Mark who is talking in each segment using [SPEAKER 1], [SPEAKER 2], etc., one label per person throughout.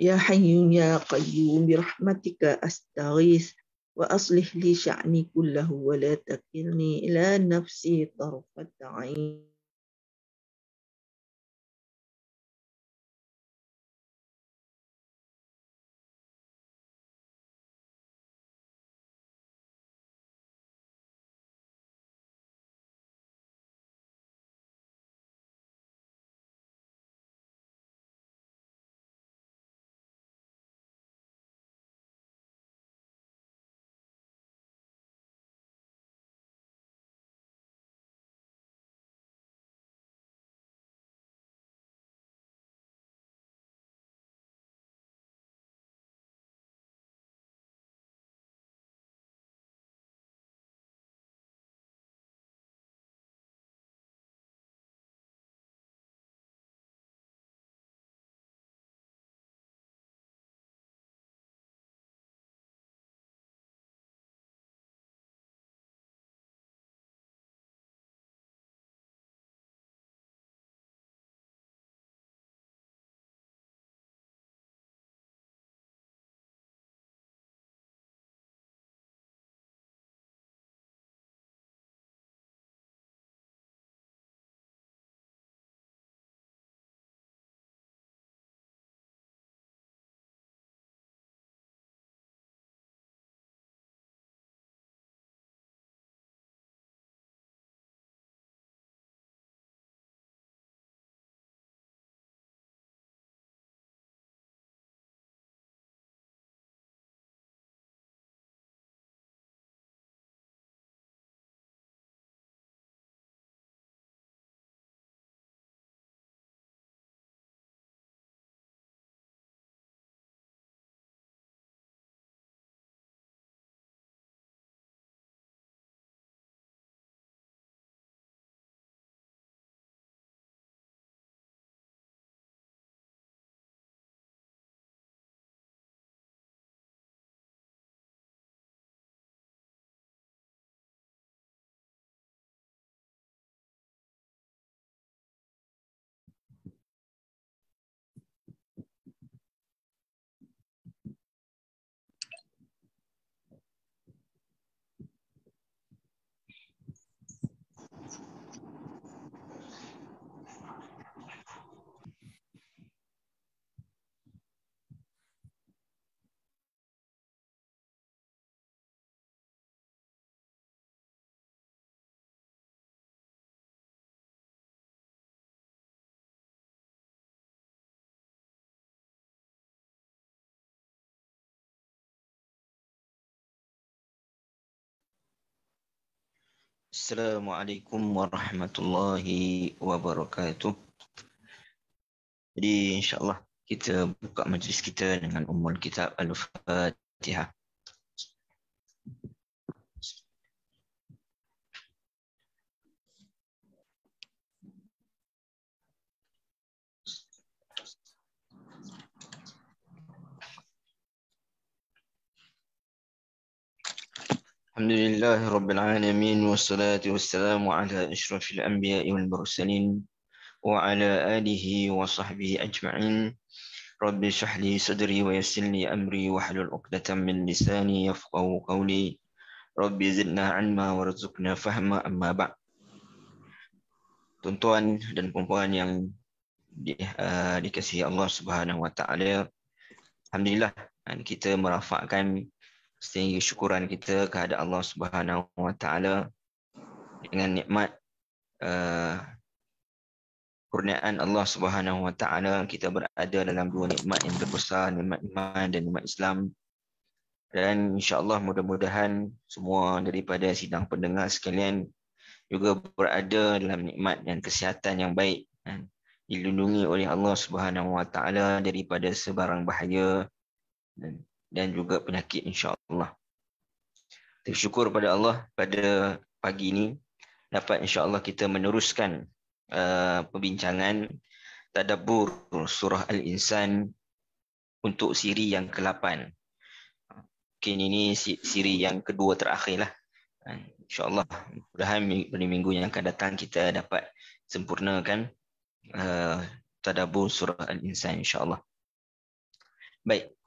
[SPEAKER 1] يا حي يا قيوم برحمتك أستغيث وأصلح لي شأني كله ولا تكلني إلى نفسي طرفة عين Assalamualaikum warahmatullahi wabarakatuh. الله Jadi insyaAllah kita buka majlis kita dengan umur kitab Al-Fatihah. الحمد لله رب العالمين والصلاة والسلام على أشرف الأنبياء والمرسلين وعلى آله وصحبه أجمعين رب اشرح لي صدري ويسر لي أمري واحلل عقدة من لساني يفقه قولي رب زدنا علما وارزقنا فهما أما بعد Tuan-tuan dan puan-puan yang di, uh, dikasihi Allah Subhanahu Wa Taala. Alhamdulillah eh, kita merafakkan setinggi syukuran kita kepada Allah Subhanahu Wa Taala dengan nikmat uh, kurniaan Allah Subhanahu Wa Taala kita berada dalam dua nikmat yang terbesar nikmat iman dan nikmat Islam dan insyaallah mudah-mudahan semua daripada sidang pendengar sekalian juga berada dalam nikmat dan kesihatan yang baik kan? dilindungi oleh Allah Subhanahu Wa Taala daripada sebarang bahaya dan, juga penyakit insyaallah Allah. Terima pada Allah pada pagi ini dapat insya-Allah kita meneruskan uh, perbincangan tadabbur surah Al-Insan untuk siri yang ke-8. Mungkin ini siri yang kedua terakhirlah. InsyaAllah, mudah-mudahan pada minggu yang akan datang kita dapat sempurnakan uh, tadabbur surah Al-Insan insya-Allah. Baik.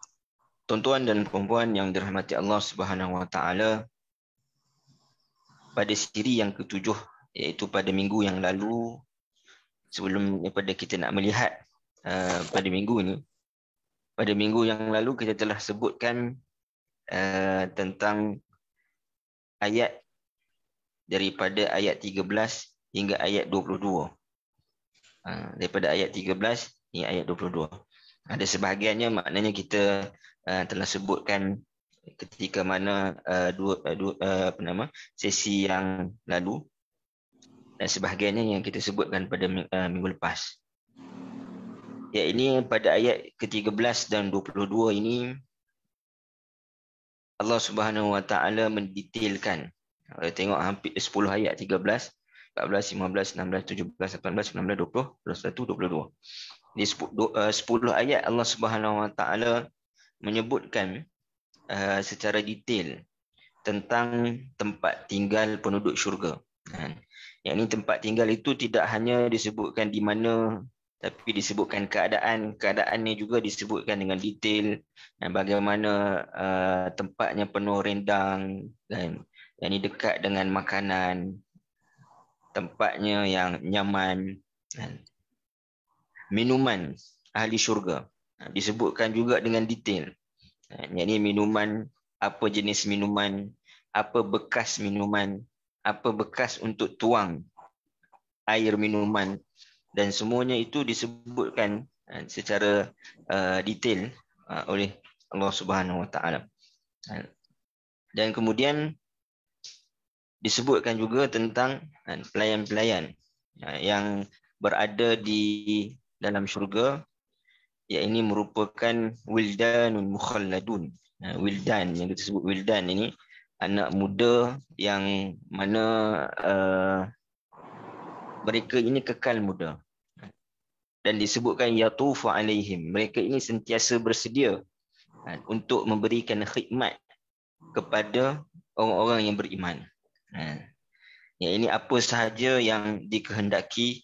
[SPEAKER 1] Tuan-tuan dan perempuan yang dirahmati Allah Subhanahu wa pada siri yang ketujuh iaitu pada minggu yang lalu sebelum daripada kita nak melihat uh, pada minggu ini pada minggu yang lalu kita telah sebutkan uh, tentang ayat daripada ayat 13 hingga ayat 22 uh, daripada ayat 13 hingga ayat 22 ada sebahagiannya maknanya kita Ah, telah sebutkan ketika mana ah, dua, ah, dua apa nama sesi yang lalu dan sebahagiannya yang kita sebutkan pada minggu lepas. Ya ini pada ayat ke-13 dan 22 ini Allah Subhanahu Wa Taala mendetailkan. Kalau tengok hampir 10 ayat 13, 14, 15, 16, 17, 18, 19, 20, 21, 22. Di 10 ayat Allah Subhanahu Wa Taala menyebutkan uh, secara detail tentang tempat tinggal penduduk syurga. Kan? Yang ini tempat tinggal itu tidak hanya disebutkan di mana tapi disebutkan keadaan keadaan ini juga disebutkan dengan detail bagaimana uh, tempatnya penuh rendang dan yang ini dekat dengan makanan tempatnya yang nyaman dan minuman ahli syurga Ha, disebutkan juga dengan detail. Ini ha, minuman, apa jenis minuman, apa bekas minuman, apa bekas untuk tuang air minuman dan semuanya itu disebutkan ha, secara detail oleh Allah Subhanahu Wa Taala. Dan kemudian disebutkan juga tentang pelayan-pelayan yang berada di dalam syurga ya ini merupakan wildanun mukhalladun ha, wildan yang disebut wildan ini anak muda yang mana uh, mereka ini kekal muda dan disebutkan yatufu alaihim mereka ini sentiasa bersedia ha, untuk memberikan khidmat kepada orang-orang yang beriman. Ya ini apa sahaja yang dikehendaki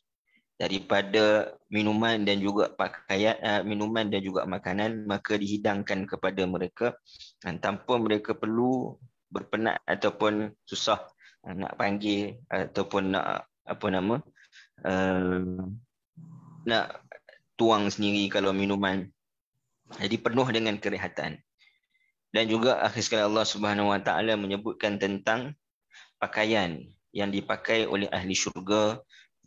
[SPEAKER 1] daripada minuman dan juga pakaian uh, minuman dan juga makanan maka dihidangkan kepada mereka dan tanpa mereka perlu berpenat ataupun susah uh, nak panggil ataupun nak apa nama uh, nak tuang sendiri kalau minuman jadi penuh dengan kerehatan dan juga akhir sekali Allah Subhanahu Wa Taala menyebutkan tentang pakaian yang dipakai oleh ahli syurga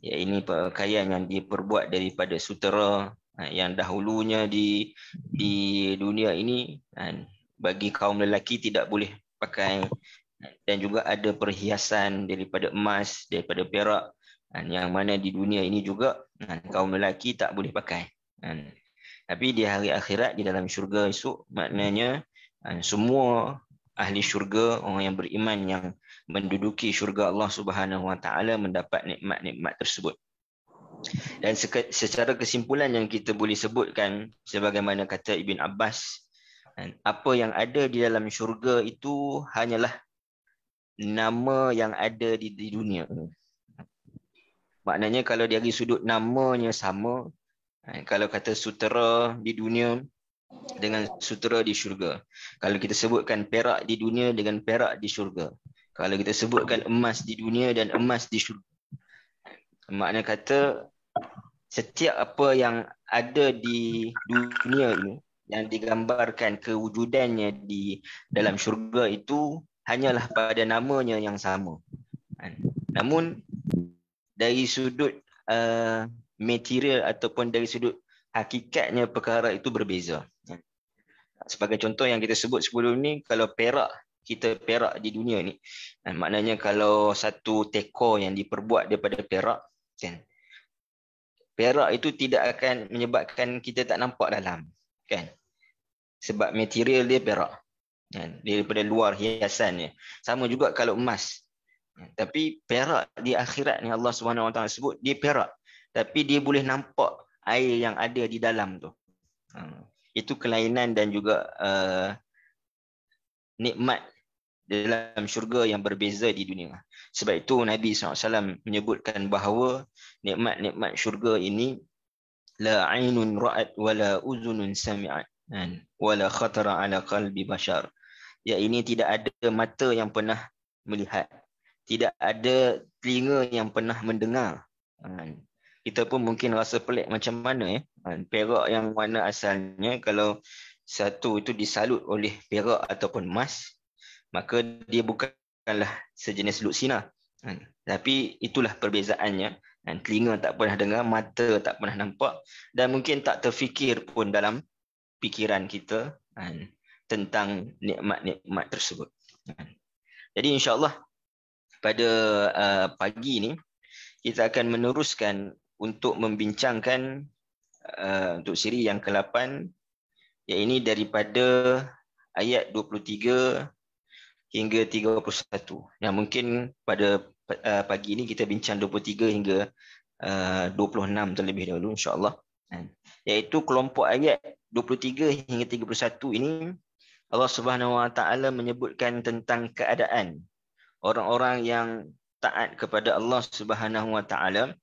[SPEAKER 1] ya ini pakaian yang diperbuat daripada sutera ha, yang dahulunya di di dunia ini ha, bagi kaum lelaki tidak boleh pakai ha, dan juga ada perhiasan daripada emas daripada perak yang mana di dunia ini juga kaum lelaki tak boleh pakai tapi di hari akhirat di dalam syurga esok maknanya semua ahli syurga orang yang beriman yang menduduki syurga Allah Subhanahu Wa Taala mendapat nikmat-nikmat tersebut. Dan secara kesimpulan yang kita boleh sebutkan sebagaimana kata Ibn Abbas, apa yang ada di dalam syurga itu hanyalah nama yang ada di dunia. Maknanya kalau dari sudut namanya sama, eh, kalau kata sutera di dunia dengan sutera di syurga. Kalau kita sebutkan perak di dunia dengan perak di syurga kalau kita sebutkan emas di dunia dan emas di syurga. Makna kata setiap apa yang ada di dunia ini yang digambarkan kewujudannya di dalam syurga itu hanyalah pada namanya yang sama. Kan? Namun dari sudut uh, material ataupun dari sudut hakikatnya perkara itu berbeza. Kan? Sebagai contoh yang kita sebut sebelum ini, kalau perak kita Perak di dunia ni. Ha, maknanya kalau satu teko yang diperbuat daripada Perak, kan? Perak itu tidak akan menyebabkan kita tak nampak dalam, kan? Sebab material dia Perak. Kan? Daripada luar hiasannya. Sama juga kalau emas. Tapi Perak di akhirat ni Allah SWT sebut, dia Perak. Tapi dia boleh nampak air yang ada di dalam tu. Ha. Itu kelainan dan juga uh, nikmat dalam syurga yang berbeza di dunia. Sebab itu Nabi SAW menyebutkan bahawa nikmat-nikmat syurga ini la ainun ra'at wala uzunun sami'at dan wala khatara ala qalbi bashar. Ya ini tidak ada mata yang pernah melihat. Tidak ada telinga yang pernah mendengar. Dan, kita pun mungkin rasa pelik macam mana ya. perak yang mana asalnya kalau satu itu disalut oleh perak ataupun emas maka dia bukanlah sejenis luksina. Ha. Hmm. Tapi itulah perbezaannya. Ha. Telinga tak pernah dengar, mata tak pernah nampak dan mungkin tak terfikir pun dalam pikiran kita ha. tentang nikmat-nikmat tersebut. Ha. Jadi insyaAllah pada uh, pagi ini kita akan meneruskan untuk membincangkan uh, untuk siri yang ke-8 iaitu daripada ayat hingga 31. Yang mungkin pada uh, pagi ini kita bincang 23 hingga uh, 26 terlebih dahulu Insyaallah. allah kan? Iaitu kelompok ayat 23 hingga 31 ini Allah Subhanahu Wa Taala menyebutkan tentang keadaan orang-orang yang taat kepada Allah Subhanahu Wa Taala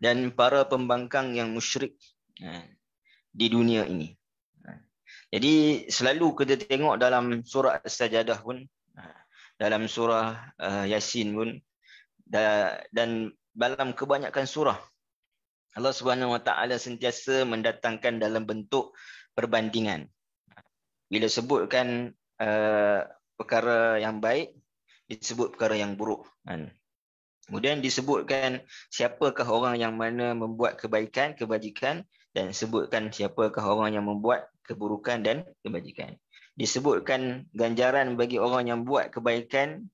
[SPEAKER 1] dan para pembangkang yang musyrik ha, di dunia ini. Jadi selalu kita tengok dalam surah sajadah pun ha, dalam surah uh, Yasin pun da, dan dalam kebanyakan surah Allah Subhanahu Wa Taala sentiasa mendatangkan dalam bentuk perbandingan. Bila sebutkan uh, perkara yang baik disebut perkara yang buruk kan. Kemudian disebutkan siapakah orang yang mana membuat kebaikan, kebajikan dan sebutkan siapakah orang yang membuat keburukan dan kebajikan. Disebutkan ganjaran bagi orang yang buat kebaikan,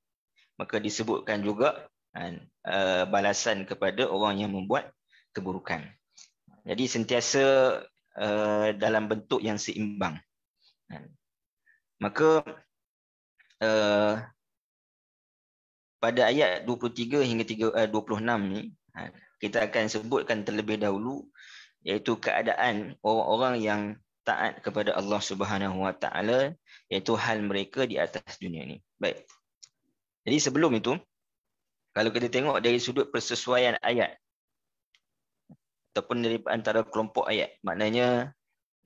[SPEAKER 1] maka disebutkan juga kan, uh, balasan kepada orang yang membuat keburukan. Jadi sentiasa uh, dalam bentuk yang seimbang. Kan. Maka uh, pada ayat 23 hingga 3, uh, 26 ni, kan, kita akan sebutkan terlebih dahulu iaitu keadaan orang-orang yang taat kepada Allah Subhanahu Wa Taala iaitu hal mereka di atas dunia ini. Baik. Jadi sebelum itu kalau kita tengok dari sudut persesuaian ayat ataupun dari antara kelompok ayat maknanya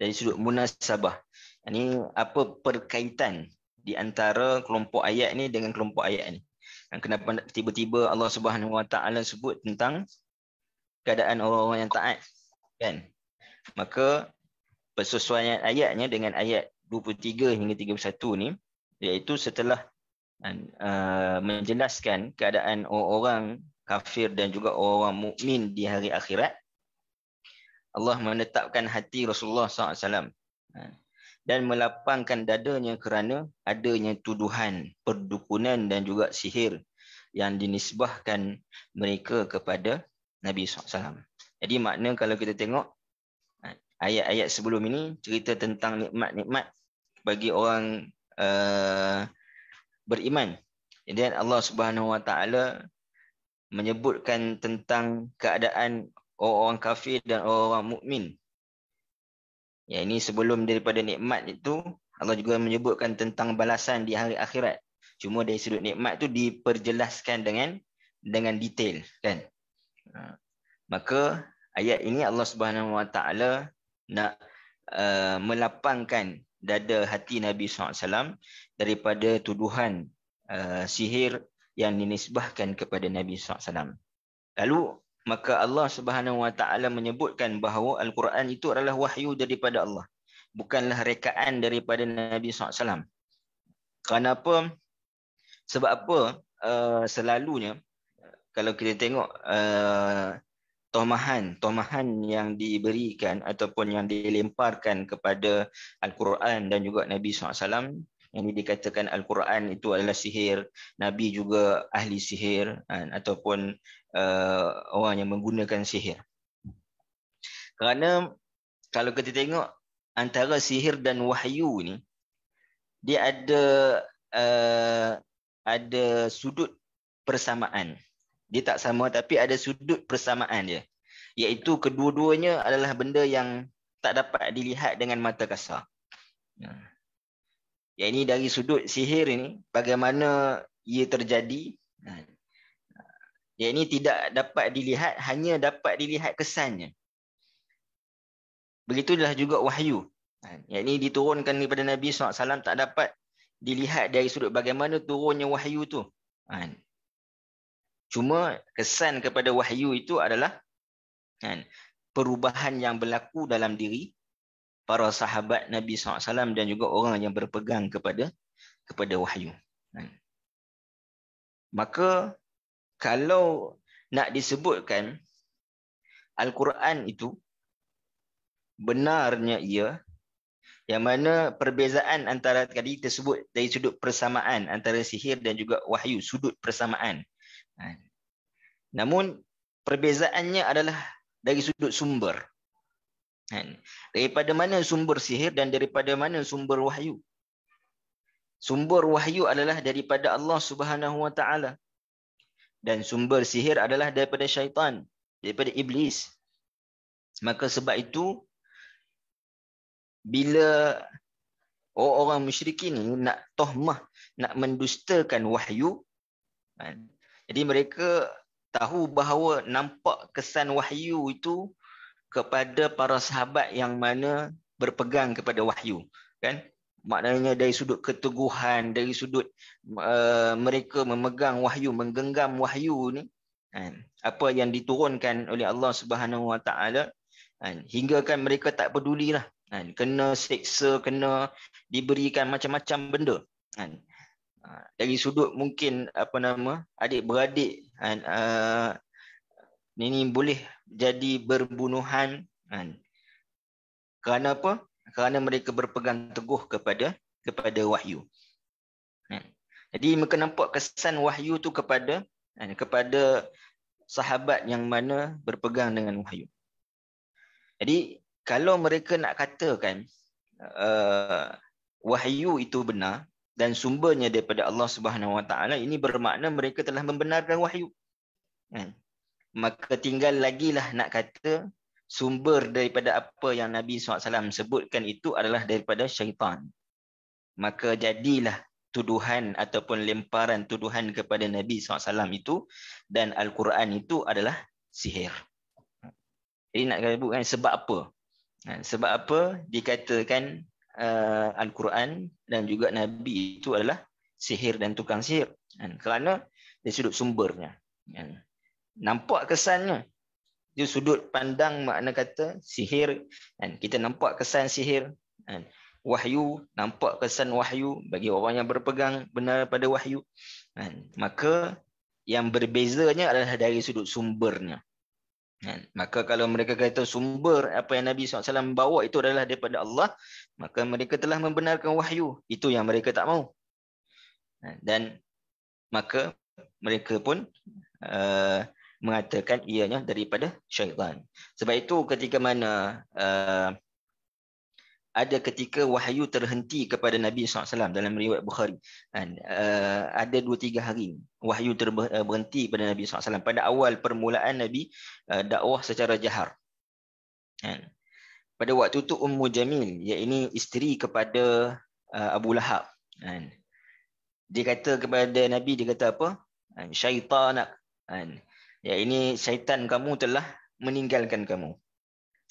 [SPEAKER 1] dari sudut munasabah. Ini apa perkaitan di antara kelompok ayat ini dengan kelompok ayat ni. kenapa tiba-tiba Allah Subhanahu Wa Taala sebut tentang keadaan orang-orang yang taat kan maka persesuaian ayatnya dengan ayat 23 hingga 31 ni iaitu setelah uh, menjelaskan keadaan orang-orang kafir dan juga orang mukmin di hari akhirat Allah menetapkan hati Rasulullah SAW ha, dan melapangkan dadanya kerana adanya tuduhan, perdukunan dan juga sihir yang dinisbahkan mereka kepada Nabi SAW. Jadi makna kalau kita tengok ayat-ayat sebelum ini cerita tentang nikmat-nikmat bagi orang uh, beriman. Jadi Allah Subhanahu Wa Taala menyebutkan tentang keadaan orang kafir dan orang mukmin. Ya ini sebelum daripada nikmat itu Allah juga menyebutkan tentang balasan di hari akhirat. Cuma dari sudut nikmat itu diperjelaskan dengan dengan detail kan. Ha. Maka ayat ini Allah Subhanahu Wa Taala nak uh, melapangkan dada hati Nabi SAW daripada tuduhan uh, sihir yang dinisbahkan kepada Nabi SAW. Lalu maka Allah Subhanahu Wa Taala menyebutkan bahawa Al-Quran itu adalah wahyu daripada Allah, bukanlah rekaan daripada Nabi SAW. Kenapa? Sebab apa? Uh, selalunya kalau kita tengok uh, tomahan tomahan yang diberikan ataupun yang dilemparkan kepada al-Quran dan juga Nabi SAW yang ini dikatakan al-Quran itu adalah sihir nabi juga ahli sihir kan, ataupun uh, orang yang menggunakan sihir kerana kalau kita tengok antara sihir dan wahyu ni dia ada uh, ada sudut persamaan dia tak sama tapi ada sudut persamaan dia iaitu kedua-duanya adalah benda yang tak dapat dilihat dengan mata kasar ya ini dari sudut sihir ini bagaimana ia terjadi ya ini tidak dapat dilihat hanya dapat dilihat kesannya begitulah juga wahyu ya ini diturunkan kepada nabi SAW tak dapat dilihat dari sudut bagaimana turunnya wahyu tu ha. Cuma kesan kepada wahyu itu adalah kan, perubahan yang berlaku dalam diri para sahabat Nabi SAW dan juga orang yang berpegang kepada kepada wahyu. Kan. Maka kalau nak disebutkan Al-Quran itu benarnya ia yang mana perbezaan antara tadi tersebut dari sudut persamaan antara sihir dan juga wahyu sudut persamaan Ha. Namun perbezaannya adalah dari sudut sumber. Ha. Daripada mana sumber sihir dan daripada mana sumber wahyu. Sumber wahyu adalah daripada Allah Subhanahu Wa Taala dan sumber sihir adalah daripada syaitan, daripada iblis. Maka sebab itu bila orang-orang ini nak tohmah, nak mendustakan wahyu, ha. Jadi mereka tahu bahawa nampak kesan wahyu itu kepada para sahabat yang mana berpegang kepada wahyu kan maknanya dari sudut keteguhan dari sudut uh, mereka memegang wahyu menggenggam wahyu ni kan apa yang diturunkan oleh Allah Subhanahu Wa kan hingga kan mereka tak pedulilah kan kena seksa kena diberikan macam-macam benda kan Ha, dari sudut mungkin apa nama adik beradik kan ha, ha, uh, ini boleh jadi berbunuhan kan kerana apa kerana mereka berpegang teguh kepada kepada wahyu kan jadi mereka nampak kesan wahyu tu kepada kan, kepada sahabat yang mana berpegang dengan wahyu jadi kalau mereka nak katakan uh, wahyu itu benar dan sumbernya daripada Allah Subhanahu Wa Taala ini bermakna mereka telah membenarkan wahyu. Kan? Maka tinggal lagi lah nak kata sumber daripada apa yang Nabi SAW sebutkan itu adalah daripada syaitan. Maka jadilah tuduhan ataupun lemparan tuduhan kepada Nabi SAW itu dan Al-Quran itu adalah sihir. Ini nak kata bukan sebab apa? Kan? Sebab apa dikatakan uh, Al-Quran dan juga Nabi itu adalah sihir dan tukang sihir. Kan? Kerana dia sudut sumbernya. Kan? Nampak kesannya. Dia sudut pandang makna kata sihir. Kan? Kita nampak kesan sihir. Kan? Wahyu, nampak kesan wahyu bagi orang yang berpegang benar pada wahyu. Kan? Maka yang berbezanya adalah dari sudut sumbernya. Kan? Maka kalau mereka kata sumber apa yang Nabi SAW bawa itu adalah daripada Allah, maka mereka telah membenarkan wahyu. Itu yang mereka tak mahu. Kan? Dan maka mereka pun uh, mengatakan ianya daripada syaitan. Sebab itu ketika mana uh, ada ketika wahyu terhenti kepada Nabi SAW dalam riwayat Bukhari. Kan? Uh, ada dua tiga hari wahyu terhenti uh, kepada Nabi SAW. Pada awal permulaan Nabi uh, dakwah secara jahar. Kan? Pada waktu itu Ummu Jamil, iaitu isteri kepada uh, Abu Lahab. Kan? Dia kata kepada Nabi, dia kata apa? Syaitan nak. Iaitu syaitan kamu telah meninggalkan kamu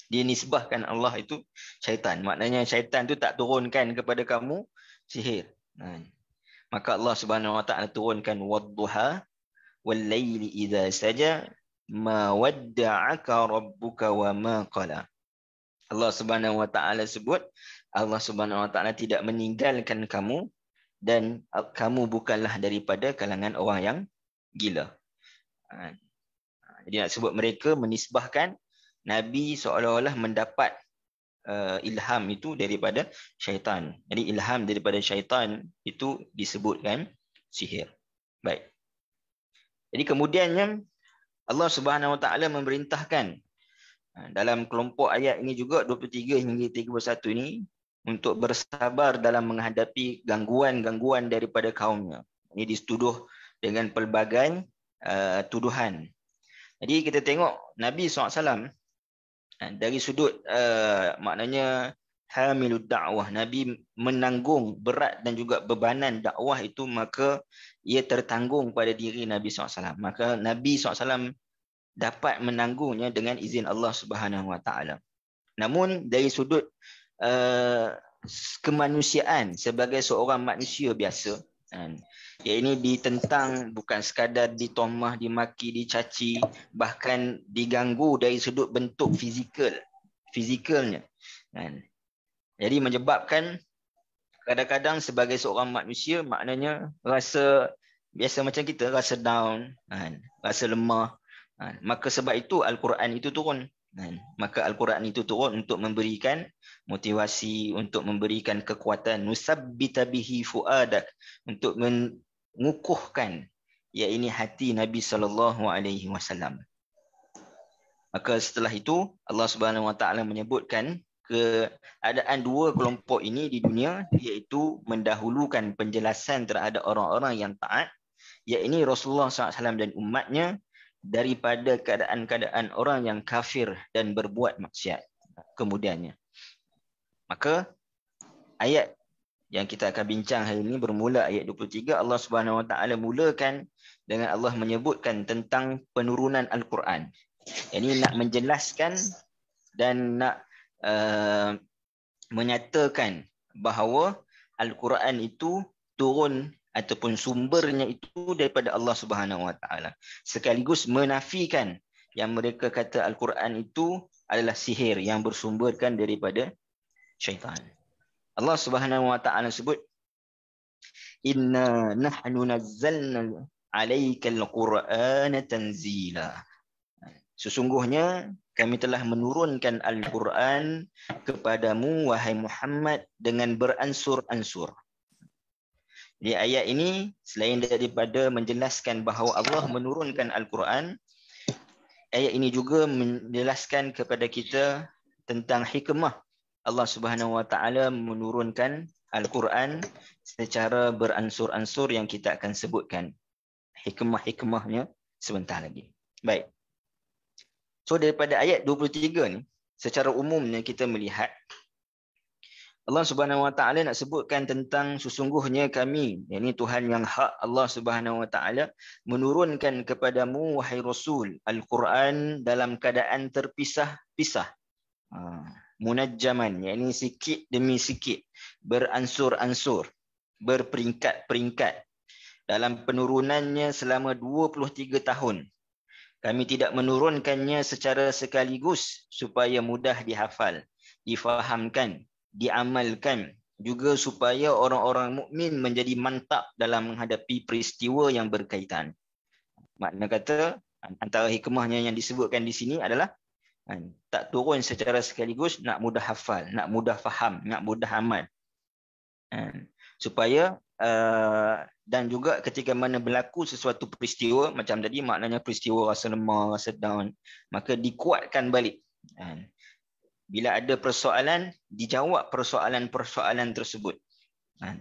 [SPEAKER 1] dia nisbahkan Allah itu syaitan. Maknanya syaitan itu tak turunkan kepada kamu sihir. Ha. Maka Allah Subhanahu Wa Taala turunkan wadduha wal laili idza saja ma wadda'aka rabbuka wa ma qala. Allah Subhanahu Wa Taala sebut Allah Subhanahu Wa Taala tidak meninggalkan kamu dan kamu bukanlah daripada kalangan orang yang gila. Ha. Jadi nak sebut mereka menisbahkan Nabi seolah-olah mendapat uh, ilham itu daripada syaitan. Jadi ilham daripada syaitan itu disebutkan sihir. Baik. Jadi kemudiannya Allah Subhanahu Wa Taala memerintahkan uh, dalam kelompok ayat ini juga 23 hingga 31 ini untuk bersabar dalam menghadapi gangguan-gangguan daripada kaumnya. Ini dituduh dengan pelbagai uh, tuduhan. Jadi kita tengok Nabi SAW Eh, dari sudut uh, maknanya hamilud dakwah nabi menanggung berat dan juga bebanan dakwah itu maka ia tertanggung pada diri nabi SAW maka nabi SAW dapat menanggungnya dengan izin Allah Subhanahu wa taala namun dari sudut uh, kemanusiaan sebagai seorang manusia biasa uh, ia ini ditentang bukan sekadar ditomah, dimaki, dicaci, bahkan diganggu dari sudut bentuk fizikal, fizikalnya. Kan? Jadi menyebabkan kadang-kadang sebagai seorang manusia maknanya rasa biasa macam kita rasa down, kan? rasa lemah. Kan? Maka sebab itu Al-Quran itu turun. Kan? Maka Al-Quran itu turun untuk memberikan motivasi untuk memberikan kekuatan nusabbita bihi fuadak untuk men- mengukuhkan yakni hati Nabi sallallahu alaihi wasallam. Maka setelah itu Allah Subhanahu wa taala menyebutkan keadaan dua kelompok ini di dunia iaitu mendahulukan penjelasan terhadap orang-orang yang taat yakni Rasulullah SAW dan umatnya daripada keadaan-keadaan orang yang kafir dan berbuat maksiat kemudiannya. Maka ayat yang kita akan bincang hari ini bermula ayat 23 Allah Subhanahu Wa Taala mulakan dengan Allah menyebutkan tentang penurunan Al-Quran. Ini nak menjelaskan dan nak uh, menyatakan bahawa Al-Quran itu turun ataupun sumbernya itu daripada Allah Subhanahu Wa Taala. Sekaligus menafikan yang mereka kata Al-Quran itu adalah sihir yang bersumberkan daripada syaitan. Allah Subhanahu wa taala sebut inna nahnu nazzalna 'alaikal qur'ana tanzila sesungguhnya kami telah menurunkan al-Quran kepadamu wahai Muhammad dengan beransur-ansur di ayat ini selain daripada menjelaskan bahawa Allah menurunkan al-Quran ayat ini juga menjelaskan kepada kita tentang hikmah Allah Subhanahu Wa Taala menurunkan Al-Quran secara beransur-ansur yang kita akan sebutkan hikmah-hikmahnya sebentar lagi. Baik. So daripada ayat 23 ni secara umumnya kita melihat Allah Subhanahu Wa Taala nak sebutkan tentang sesungguhnya kami, yakni Tuhan yang hak Allah Subhanahu Wa Taala menurunkan kepadamu wahai Rasul Al-Quran dalam keadaan terpisah-pisah. Ha munajjaman yakni sikit demi sikit beransur-ansur berperingkat-peringkat dalam penurunannya selama 23 tahun kami tidak menurunkannya secara sekaligus supaya mudah dihafal difahamkan diamalkan juga supaya orang-orang mukmin menjadi mantap dalam menghadapi peristiwa yang berkaitan makna kata antara hikmahnya yang disebutkan di sini adalah Kan? Tak turun secara sekaligus nak mudah hafal, nak mudah faham, nak mudah amal. Kan? Supaya uh, dan juga ketika mana berlaku sesuatu peristiwa macam tadi maknanya peristiwa rasa lemah, rasa down, maka dikuatkan balik. Kan? Bila ada persoalan, dijawab persoalan-persoalan tersebut. Kan?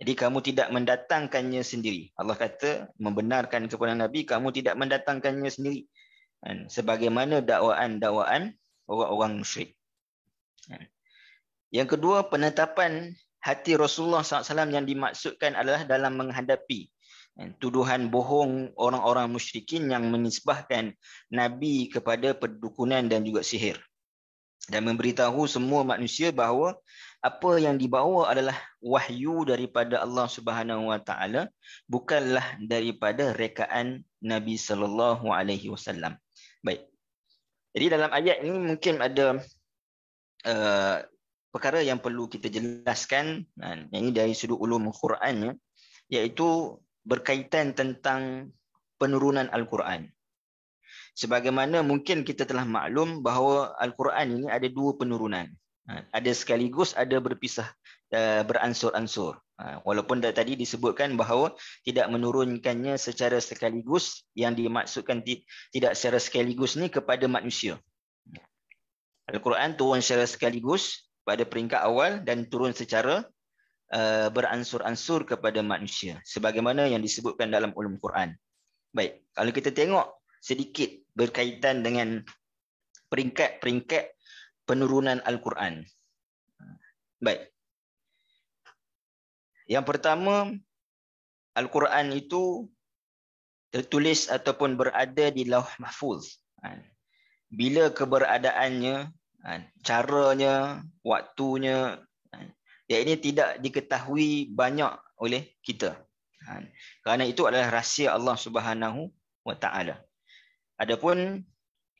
[SPEAKER 1] Jadi kamu tidak mendatangkannya sendiri. Allah kata membenarkan kepada Nabi, kamu tidak mendatangkannya sendiri. Kan? sebagaimana dakwaan-dakwaan orang-orang musyrik. Kan? Yang kedua, penetapan hati Rasulullah SAW yang dimaksudkan adalah dalam menghadapi kan, tuduhan bohong orang-orang musyrikin yang menisbahkan Nabi kepada pendukunan dan juga sihir. Dan memberitahu semua manusia bahawa apa yang dibawa adalah wahyu daripada Allah Subhanahu Wa Taala bukanlah daripada rekaan Nabi Sallallahu Alaihi Wasallam. Baik. Jadi dalam ayat ini mungkin ada uh, perkara yang perlu kita jelaskan kan? yang ini dari sudut ulum Quran ya, iaitu berkaitan tentang penurunan Al-Quran. Sebagaimana mungkin kita telah maklum bahawa Al-Quran ini ada dua penurunan. Ha, ada sekaligus, ada berpisah, eh, beransur-ansur. Ha, walaupun dah tadi disebutkan bahawa tidak menurunkannya secara sekaligus yang dimaksudkan tidak secara sekaligus ni kepada manusia. Al-Quran turun secara sekaligus pada peringkat awal dan turun secara uh, beransur-ansur kepada manusia sebagaimana yang disebutkan dalam ulum Quran. Baik, kalau kita tengok sedikit berkaitan dengan peringkat-peringkat penurunan Al-Quran. Baik, yang pertama, Al-Quran itu tertulis ataupun berada di lauh mahfuz. Ha. Bila keberadaannya, ha, caranya, waktunya, ia ha, ini tidak diketahui banyak oleh kita. Kerana itu adalah rahsia Allah Subhanahu SWT. Adapun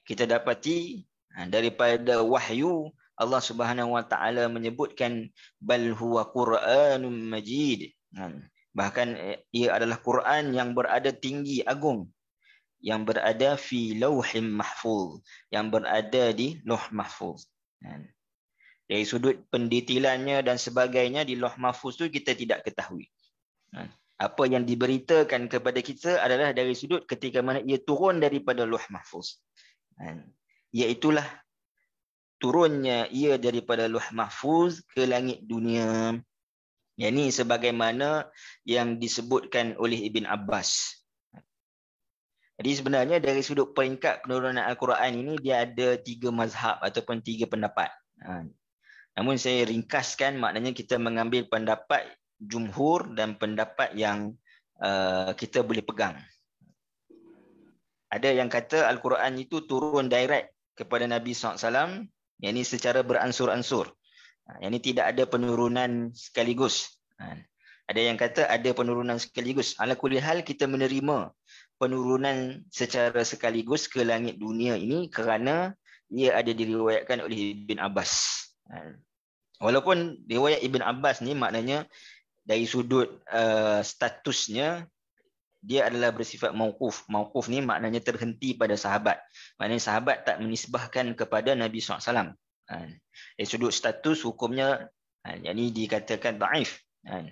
[SPEAKER 1] kita dapati daripada wahyu Allah Subhanahu wa taala menyebutkan bal huwa quranum majid kan? bahkan eh, ia adalah Quran yang berada tinggi agung yang berada fi lauhim mahfuz yang berada di loh mahfuz kan? dari sudut pendetilannya dan sebagainya di loh mahfuz tu kita tidak ketahui kan? apa yang diberitakan kepada kita adalah dari sudut ketika mana ia turun daripada loh mahfuz Iaitulah turunnya ia daripada Luh Mahfuz ke langit dunia. Yang ini sebagaimana yang disebutkan oleh Ibn Abbas. Jadi sebenarnya dari sudut peringkat penurunan Al-Quran ini, dia ada tiga mazhab ataupun tiga pendapat. Ha. Namun saya ringkaskan maknanya kita mengambil pendapat jumhur dan pendapat yang uh, kita boleh pegang. Ada yang kata Al-Quran itu turun direct kepada Nabi SAW yang ini secara beransur-ansur. Ha, yang ini tidak ada penurunan sekaligus. Ha, ada yang kata ada penurunan sekaligus. Alakulihal kita menerima penurunan secara sekaligus ke langit dunia ini kerana ia ada diriwayatkan oleh Ibn Abbas. Ha, walaupun riwayat Ibn Abbas ni maknanya dari sudut uh, statusnya dia adalah bersifat mauquf. Mauquf ni maknanya terhenti pada sahabat. Maknanya sahabat tak menisbahkan kepada Nabi SAW. Ha. Dari eh, sudut status hukumnya, ha. yang ini dikatakan daif. Ha.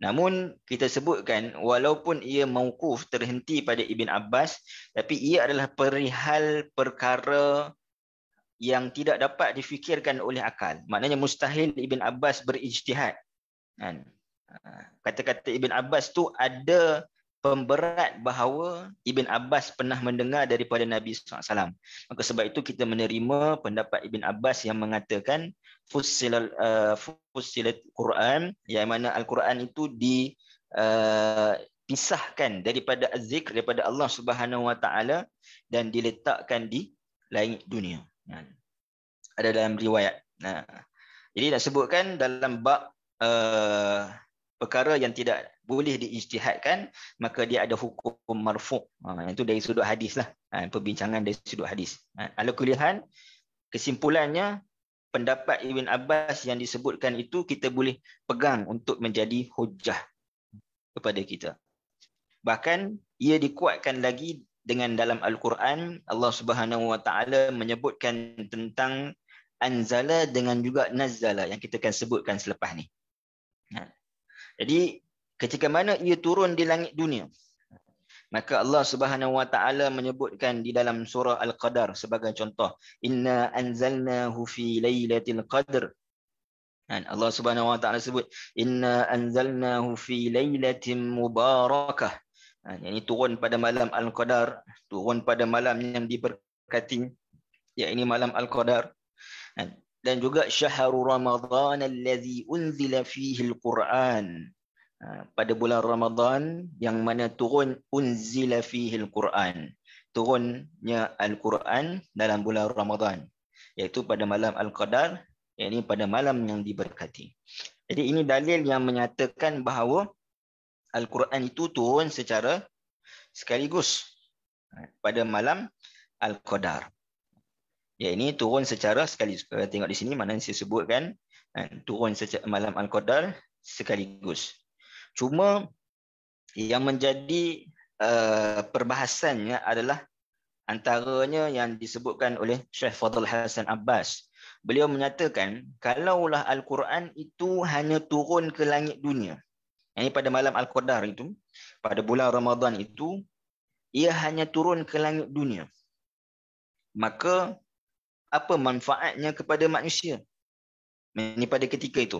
[SPEAKER 1] Namun kita sebutkan walaupun ia mauquf terhenti pada Ibn Abbas tapi ia adalah perihal perkara yang tidak dapat difikirkan oleh akal. Maknanya mustahil Ibn Abbas berijtihad. Ha. Ha. Kata-kata Ibn Abbas tu ada pemberat bahawa Ibn Abbas pernah mendengar daripada Nabi SAW. Maka sebab itu kita menerima pendapat Ibn Abbas yang mengatakan Fussilat uh, fussil Quran, yang mana Al-Quran itu dipisahkan uh, daripada zikr daripada Allah Subhanahu Wa Taala dan diletakkan di langit dunia. Ada dalam riwayat. Nah. Jadi nak sebutkan dalam bab uh, perkara yang tidak boleh diijtihadkan maka dia ada hukum marfu' ha, itu dari sudut hadis lah ha, perbincangan dari sudut hadis ha, ala kulihan kesimpulannya pendapat Ibn Abbas yang disebutkan itu kita boleh pegang untuk menjadi hujah kepada kita bahkan ia dikuatkan lagi dengan dalam al-Quran Allah Subhanahu wa taala menyebutkan tentang anzala dengan juga nazala yang kita akan sebutkan selepas ni. Ha. Jadi ketika mana ia turun di langit dunia maka Allah Subhanahu wa taala menyebutkan di dalam surah al-qadar sebagai contoh inna anzalnahu fi lailatul qadr dan Allah Subhanahu wa taala sebut inna anzalnahu fi lailatin mubarakah dan yang ini turun pada malam al-qadar turun pada malam yang diberkati yakni malam al-qadar dan juga syahrul ramadhan allazi unzila fihi al-quran Ah, pada bulan Ramadan yang mana turun unzila fihi al-Quran turunnya al-Quran dalam bulan Ramadan iaitu pada malam al-Qadar yakni pada malam yang diberkati jadi ini dalil yang menyatakan bahawa al-Quran itu turun secara sekaligus ah, pada malam al-Qadar Ya ini turun secara sekaligus kalau tengok di sini mana saya sebutkan ah, turun secara malam al-Qadar sekaligus Cuma yang menjadi uh, perbahasannya adalah antaranya yang disebutkan oleh Syekh Fadl Hasan Abbas. Beliau menyatakan, kalaulah Al-Quran itu hanya turun ke langit dunia. Ini pada malam Al-Qadar itu, pada bulan Ramadan itu, ia hanya turun ke langit dunia. Maka, apa manfaatnya kepada manusia? Ini pada ketika itu.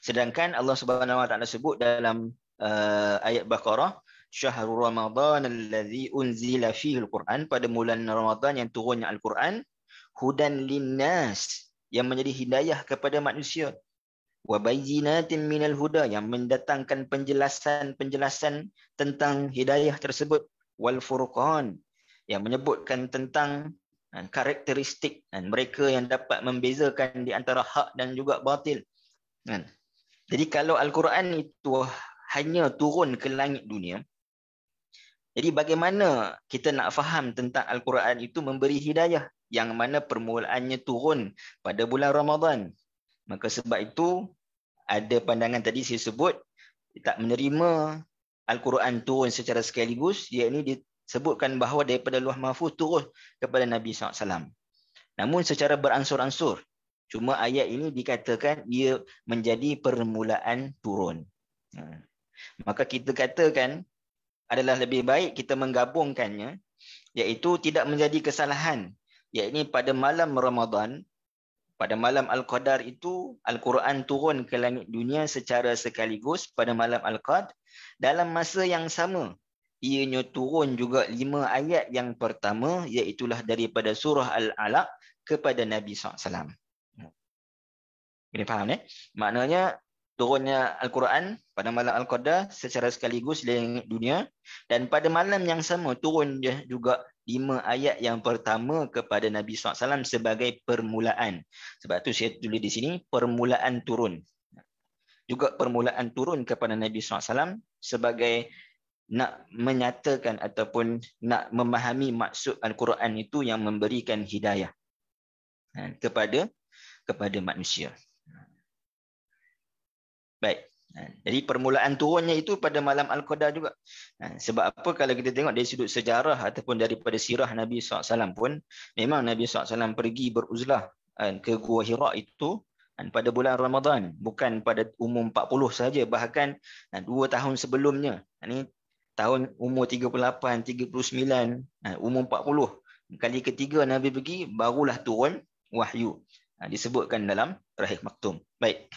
[SPEAKER 1] Sedangkan Allah Subhanahu Wa Taala sebut dalam uh, ayat Baqarah syahrul Ramadhan ramadan allazi unzila fihi quran pada bulan ramadhan yang turunnya al-Quran hudan linnas yang menjadi hidayah kepada manusia wa bayyinatin al huda yang mendatangkan penjelasan-penjelasan tentang hidayah tersebut wal furqan yang menyebutkan tentang uh, karakteristik dan mereka yang dapat membezakan di antara hak dan juga batil. Kan? Jadi kalau Al-Quran itu hanya turun ke langit dunia, jadi bagaimana kita nak faham tentang Al-Quran itu memberi hidayah yang mana permulaannya turun pada bulan Ramadhan, Maka sebab itu ada pandangan tadi saya sebut tak menerima Al-Quran turun secara sekaligus iaitu disebutkan bahawa daripada luah mahfuz turun kepada Nabi SAW. Namun secara beransur-ansur Cuma ayat ini dikatakan dia menjadi permulaan turun. Ha. Maka kita katakan adalah lebih baik kita menggabungkannya iaitu tidak menjadi kesalahan iaitu pada malam Ramadan pada malam Al-Qadar itu Al-Quran turun ke langit dunia secara sekaligus pada malam Al-Qad dalam masa yang sama ianya turun juga lima ayat yang pertama iaitulah daripada surah Al-Alaq kepada Nabi SAW. Ini faham eh? Maknanya turunnya Al-Quran pada malam Al-Qadar secara sekaligus di dunia dan pada malam yang sama turun dia juga lima ayat yang pertama kepada Nabi SAW sebagai permulaan. Sebab tu saya tulis di sini permulaan turun. Juga permulaan turun kepada Nabi SAW sebagai nak menyatakan ataupun nak memahami maksud Al-Quran itu yang memberikan hidayah eh, kepada kepada manusia. Baik. Ha, jadi permulaan turunnya itu pada malam Al-Qadar juga. Ha, sebab apa kalau kita tengok dari sudut sejarah ataupun daripada sirah Nabi SAW pun, memang Nabi SAW pergi beruzlah ha, ke Gua Hira itu pada bulan Ramadan. Bukan pada umum 40 saja. Bahkan dua tahun sebelumnya. Ini tahun umur 38, 39, umum 40. Kali ketiga Nabi pergi, barulah turun wahyu. Disebutkan dalam Rahih Maktum. Baik.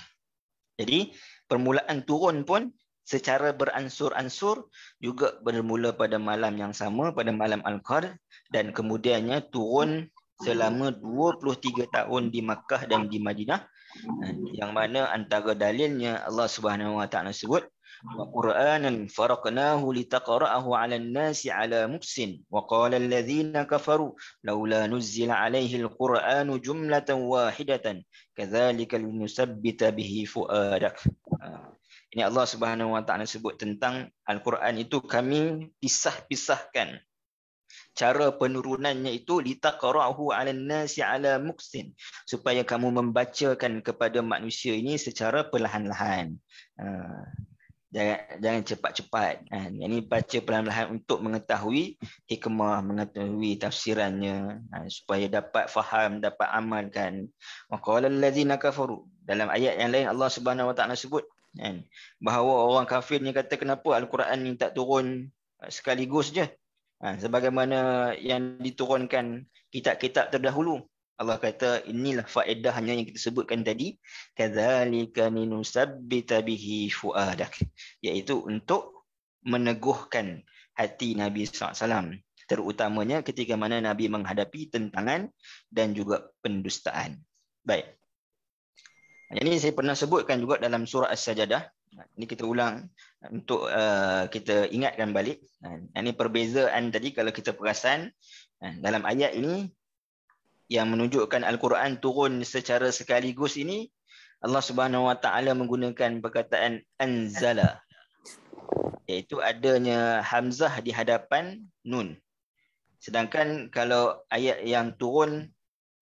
[SPEAKER 1] Jadi permulaan turun pun secara beransur-ansur juga bermula pada malam yang sama pada malam Al-Qadr dan kemudiannya turun selama 23 tahun di Makkah dan di Madinah yang mana antara dalilnya Allah Subhanahu Wa Taala sebut وقرآنا فرقناه لتقرأه على الناس على مكس وقال الذين كفروا لولا نزل عليه القرآن جملة واحدة كذلك لنثبت به فؤادك Ini Allah Subhanahu Wa Taala sebut tentang Al-Quran itu kami pisah-pisahkan cara penurunannya itu litaqra'uhu 'alan nasi 'ala muksin supaya kamu membacakan kepada manusia ini secara perlahan-lahan. Ha jangan jangan cepat-cepat kan yang ini baca perlahan-lahan untuk mengetahui hikmah mengetahui tafsirannya kan? supaya dapat faham dapat amalkan waqala allazina kafaru dalam ayat yang lain Allah Subhanahu wa taala sebut kan bahawa orang kafir ni kata kenapa al-Quran ni tak turun sekaligus je kan? sebagaimana yang diturunkan kitab-kitab terdahulu Allah kata inilah hanya yang kita sebutkan tadi kadzalika ninusabbita bihi fuadak iaitu untuk meneguhkan hati Nabi sallallahu alaihi wasallam terutamanya ketika mana Nabi menghadapi tentangan dan juga pendustaan. Baik. Ini saya pernah sebutkan juga dalam surah As-Sajdah. Ini kita ulang eh, untuk uh, kita ingatkan balik. Ini perbezaan tadi kalau kita perasan dalam ayat ini yang menunjukkan Al-Quran turun secara sekaligus ini Allah Subhanahu Wa Taala menggunakan perkataan anzala iaitu adanya hamzah di hadapan nun sedangkan kalau ayat yang turun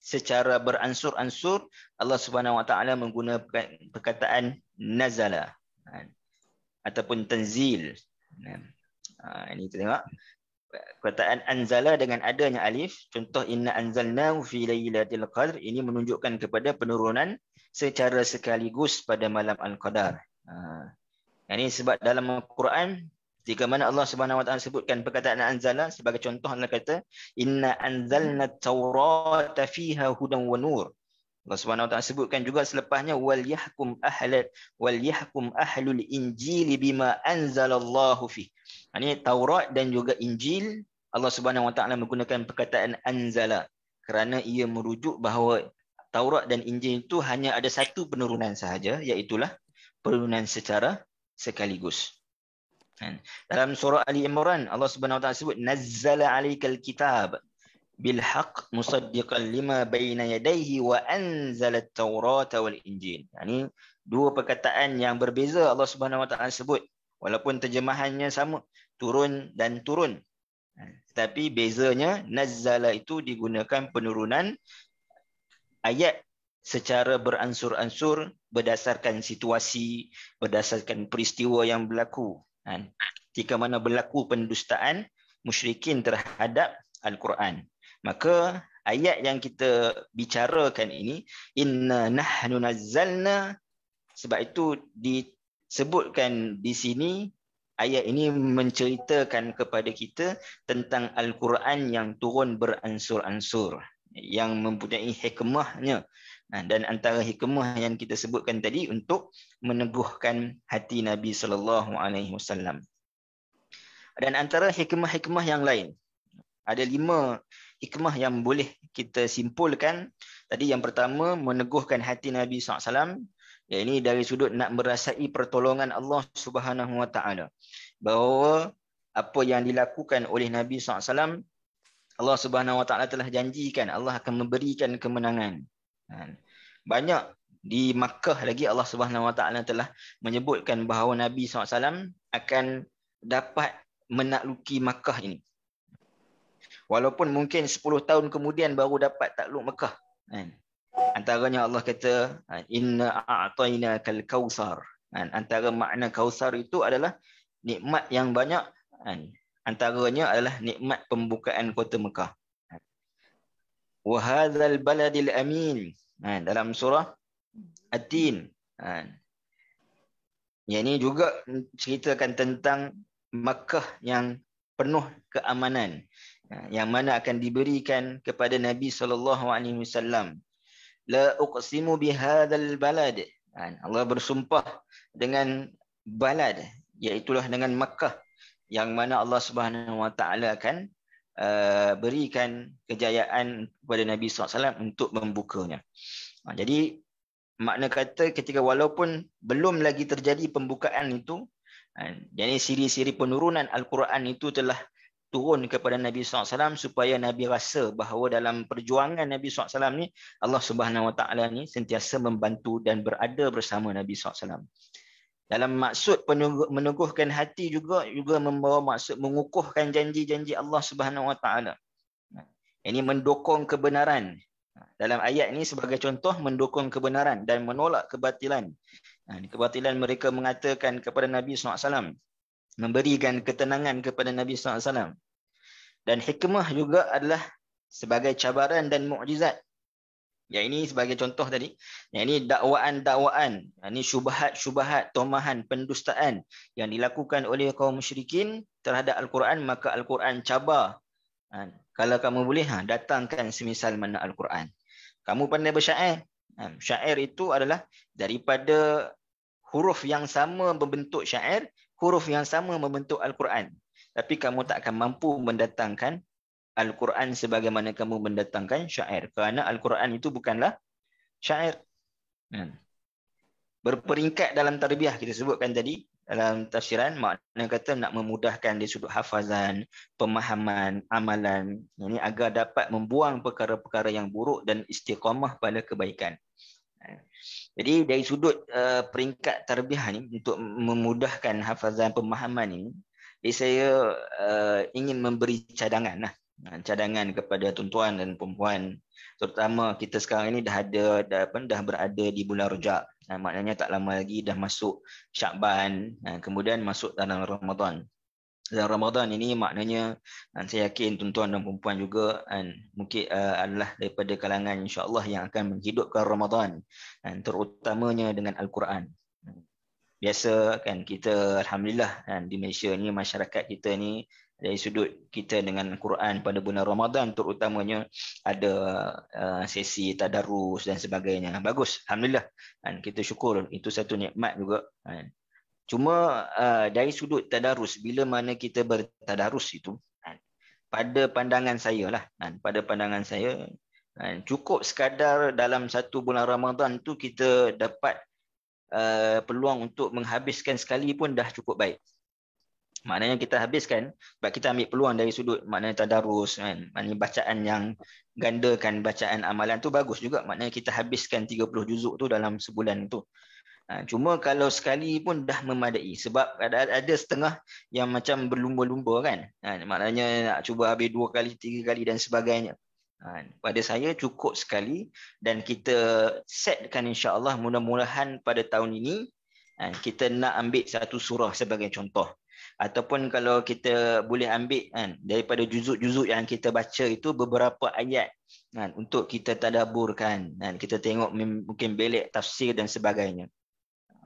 [SPEAKER 1] secara beransur-ansur Allah Subhanahu Wa Taala menggunakan perkataan nazala ha, ataupun tanzil ha, ini kita tengok perkataan anzala dengan adanya alif contoh inna anzalnahu fi lailatul qadr ini menunjukkan kepada penurunan secara sekaligus pada malam al-qadar ha ini sebab dalam al-Quran jika mana Allah Subhanahu wa taala sebutkan perkataan anzala sebagai contoh Allah kata inna anzalna tawrata fiha hudan wa nur Allah Subhanahu wa taala sebutkan juga selepasnya wal yahkum ahlul wal yahkum ahlul injili bima anzalallahu fi. Ha, ini Taurat dan juga Injil Allah Subhanahu Wa Taala menggunakan perkataan anzala kerana ia merujuk bahawa Taurat dan Injil itu hanya ada satu penurunan sahaja iaitu penurunan secara sekaligus. Kan? Dalam surah Ali Imran Allah Subhanahu Wa Taala sebut nazzala alaikal kitab bil haqq musaddiqan lima baina yadayhi wa anzalat tawrata wal injil. Yani ha, dua perkataan yang berbeza Allah Subhanahu Wa Taala sebut walaupun terjemahannya sama turun dan turun. Ha, tetapi bezanya nazala itu digunakan penurunan ayat secara beransur-ansur berdasarkan situasi, berdasarkan peristiwa yang berlaku. Ha, jika mana berlaku pendustaan musyrikin terhadap Al-Quran. Maka ayat yang kita bicarakan ini inna nahnu nazalna sebab itu disebutkan di sini ayat ini menceritakan kepada kita tentang Al-Quran yang turun beransur-ansur yang mempunyai hikmahnya dan antara hikmah yang kita sebutkan tadi untuk meneguhkan hati Nabi sallallahu alaihi wasallam. Dan antara hikmah-hikmah yang lain. Ada lima hikmah yang boleh kita simpulkan. Tadi yang pertama meneguhkan hati Nabi sallallahu alaihi Ya ini dari sudut nak merasai pertolongan Allah Subhanahu wa taala bahawa apa yang dilakukan oleh Nabi SAW, Allah Subhanahu Wa Taala telah janjikan Allah akan memberikan kemenangan. Ha. Banyak di Makkah lagi Allah Subhanahu Wa Taala telah menyebutkan bahawa Nabi SAW akan dapat menakluki Makkah ini. Walaupun mungkin 10 tahun kemudian baru dapat takluk Makkah. Ha. Antaranya Allah kata inna a'tainakal kautsar. Ha. Antara makna kautsar itu adalah nikmat yang banyak kan antaranya adalah nikmat pembukaan kota Mekah wa hadzal baladil amin kan dalam surah atin kan yang ini juga ceritakan tentang Mekah yang penuh keamanan kan? yang mana akan diberikan kepada Nabi saw. alaihi wasallam la uqsimu bihadzal balad kan? Allah bersumpah dengan balad iaitulah dengan Makkah yang mana Allah Subhanahu Wa Taala kan uh, berikan kejayaan kepada Nabi SAW untuk membukanya. Uh, jadi makna kata ketika walaupun belum lagi terjadi pembukaan itu, uh, jadi siri-siri penurunan Al-Quran itu telah turun kepada Nabi SAW supaya Nabi rasa bahawa dalam perjuangan Nabi SAW ni Allah Subhanahu Wa Taala ni sentiasa membantu dan berada bersama Nabi SAW dalam maksud meneguhkan hati juga juga membawa maksud mengukuhkan janji-janji Allah Subhanahu Wa Taala. Ini mendukung kebenaran. Dalam ayat ini sebagai contoh mendukung kebenaran dan menolak kebatilan. Ha, kebatilan mereka mengatakan kepada Nabi SAW. Memberikan ketenangan kepada Nabi SAW. Dan hikmah juga adalah sebagai cabaran dan mukjizat yang ini sebagai contoh tadi. Yang ini dakwaan-dakwaan. Ini syubahat-syubahat, tomahan, pendustaan yang dilakukan oleh kaum musyrikin terhadap Al-Quran, maka Al-Quran cabar. Ha, kalau kamu boleh, ha, datangkan semisal mana Al-Quran. Kamu pandai bersyair? Ha, syair itu adalah daripada huruf yang sama membentuk syair, huruf yang sama membentuk Al-Quran. Tapi kamu tak akan mampu mendatangkan Al-Quran sebagaimana kamu mendatangkan syair. Kerana Al-Quran itu bukanlah syair. Hmm. Berperingkat dalam tarbiyah kita sebutkan tadi dalam tafsiran makna kata nak memudahkan di sudut hafazan, pemahaman, amalan ini agar dapat membuang perkara-perkara yang buruk dan istiqamah pada kebaikan. Hmm. Jadi dari sudut uh, peringkat tarbiyah ni untuk memudahkan hafazan pemahaman ini saya uh, ingin memberi cadangan lah cadangan kepada tuan-tuan dan puan-puan terutama kita sekarang ini dah ada dah apa dah berada di bulan Rajab nah, maknanya tak lama lagi dah masuk Syakban kemudian masuk dalam Ramadan dan Ramadan ini maknanya saya yakin tuan-tuan dan puan-puan juga dan mungkin uh, adalah daripada kalangan Insyaallah yang akan menghidupkan Ramadan dan terutamanya dengan al-Quran. Biasa kan kita alhamdulillah kan di Malaysia ni masyarakat kita ni dari sudut kita dengan Quran pada bulan Ramadan terutamanya ada uh, sesi tadarus dan sebagainya. Bagus, alhamdulillah. Dan kita syukur itu satu nikmat juga. Kan? Cuma uh, dari sudut tadarus bila mana kita bertadarus itu kan, pada pandangan saya lah. Kan, pada pandangan saya cukup sekadar dalam satu bulan Ramadan tu kita dapat uh, peluang untuk menghabiskan sekali pun dah cukup baik maknanya kita habiskan sebab kita ambil peluang dari sudut maknanya tadarus kan maknanya bacaan yang gandakan bacaan amalan tu bagus juga maknanya kita habiskan 30 juzuk tu dalam sebulan tu ha, cuma kalau sekali pun dah memadai sebab ada ada setengah yang macam berlumba-lumba kan ha, maknanya nak cuba habis dua kali tiga kali dan sebagainya ha, pada saya cukup sekali dan kita setkan insya-Allah mudah-mudahan pada tahun ini ha, kita nak ambil satu surah sebagai contoh ataupun kalau kita boleh ambil kan daripada juzuk-juzuk yang kita baca itu beberapa ayat kan untuk kita tadaburkan. kan kita tengok mungkin belik tafsir dan sebagainya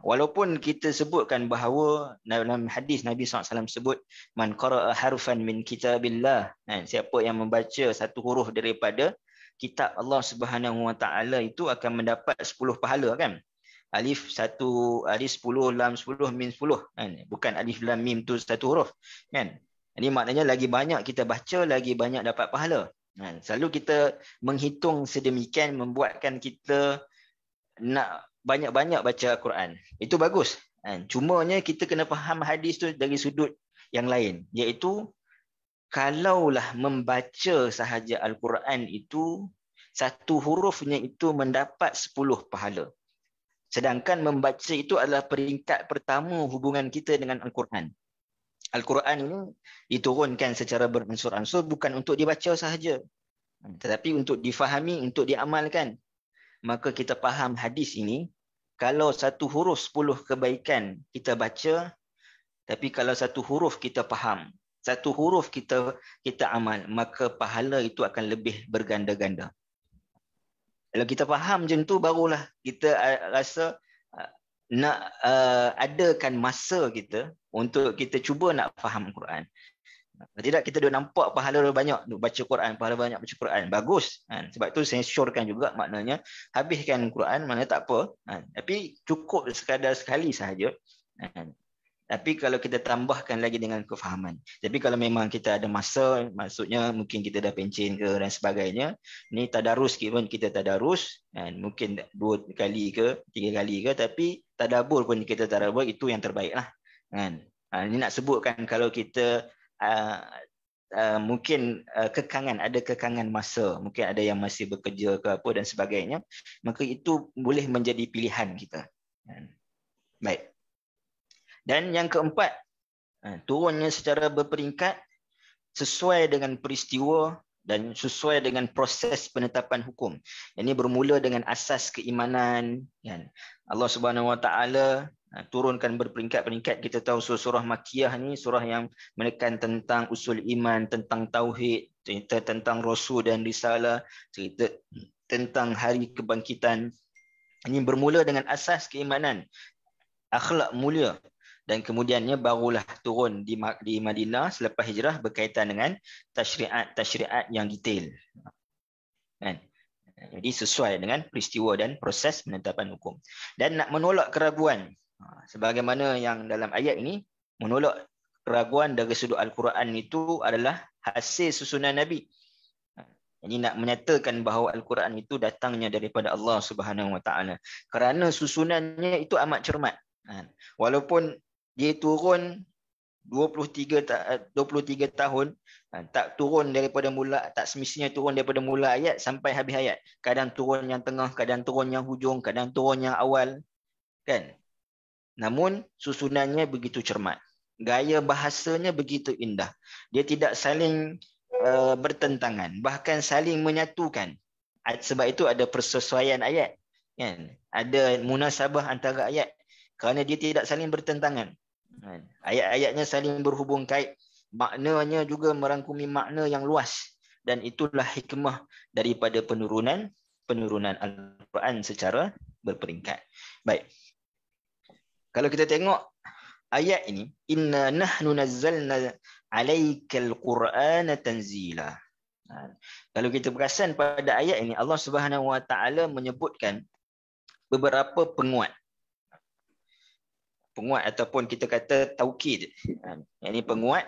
[SPEAKER 1] walaupun kita sebutkan bahawa dalam hadis Nabi SAW sebut man qara'a harfan min kitabillah kan siapa yang membaca satu huruf daripada kitab Allah Subhanahu Wa Taala itu akan mendapat 10 pahala kan alif satu alif sepuluh lam sepuluh min sepuluh kan bukan alif lam mim tu satu huruf kan ini maknanya lagi banyak kita baca lagi banyak dapat pahala kan selalu kita menghitung sedemikian membuatkan kita nak banyak-banyak baca Al-Quran itu bagus kan cumanya kita kena faham hadis tu dari sudut yang lain iaitu kalaulah membaca sahaja Al-Quran itu satu hurufnya itu mendapat sepuluh pahala Sedangkan membaca itu adalah peringkat pertama hubungan kita dengan Al-Quran. Al-Quran ini diturunkan secara beransur-ansur bukan untuk dibaca sahaja. Hmm, tetapi untuk difahami, untuk diamalkan. Maka kita faham hadis ini, kalau satu huruf sepuluh kebaikan kita baca, tapi kalau satu huruf kita faham, satu huruf kita kita amal, maka pahala itu akan lebih berganda-ganda. Kalau kita faham macam tu barulah kita rasa nak uh, adakan masa kita untuk kita cuba nak faham Quran. Tidak kita dah nampak pahala banyak duk baca Quran, pahala banyak baca Quran. Bagus kan? Sebab tu saya syorkan juga maknanya habiskan Quran mana tak apa kan? Tapi cukup sekadar sekali sahaja kan? Tapi kalau kita tambahkan lagi dengan kefahaman. Tapi kalau memang kita ada masa, maksudnya mungkin kita dah pencin ke dan sebagainya, ni tadarus sikit pun kita tadarus, kan? mungkin dua kali ke, tiga kali ke, tapi tadabur pun kita tadabur, itu yang terbaik lah. Kan? Ini ha, nak sebutkan kalau kita uh, uh, mungkin uh, kekangan, ada kekangan masa, mungkin ada yang masih bekerja ke apa dan sebagainya, maka itu boleh menjadi pilihan kita. Kan? Baik. Dan yang keempat, eh, turunnya secara berperingkat sesuai dengan peristiwa dan sesuai dengan proses penetapan hukum. Ini bermula dengan asas keimanan. Kan? Allah Subhanahu Wa Taala eh, turunkan berperingkat-peringkat kita tahu surah, surah makiyah ni surah yang menekan tentang usul iman tentang tauhid cerita tentang rasul dan risalah cerita tentang hari kebangkitan ini bermula dengan asas keimanan akhlak mulia dan kemudiannya barulah turun di di Madinah selepas hijrah berkaitan dengan tashri'at tashri'at yang detail. Kan? Jadi sesuai dengan peristiwa dan proses penetapan hukum. Dan nak menolak keraguan ha, sebagaimana yang dalam ayat ini menolak keraguan dari sudut al-Quran itu adalah hasil susunan Nabi. Ini ha, nak menyatakan bahawa al-Quran itu datangnya daripada Allah Subhanahu Wa Taala kerana susunannya itu amat cermat. Ha, walaupun dia turun 23 23 eh, tahun ha, tak turun daripada mula tak semestinya turun daripada mula ayat sampai habis ayat kadang turun yang tengah kadang turun yang hujung kadang turun yang awal kan namun susunannya begitu cermat gaya bahasanya begitu indah dia tidak saling uh, bertentangan bahkan saling menyatukan sebab itu ada persesuaian ayat kan ada munasabah antara ayat kerana dia tidak saling bertentangan Kan? Ayat-ayatnya saling berhubung kait. Maknanya juga merangkumi makna yang luas. Dan itulah hikmah daripada penurunan penurunan Al-Quran secara berperingkat. Baik. Kalau kita tengok ayat ini, inna nahnu nazzalna alaikal qur'ana tanzila. Ha. Kalau kita perasan pada ayat ini, Allah Subhanahu Wa Taala menyebutkan beberapa penguat penguat ataupun kita kata taukid. Ha, yang ini penguat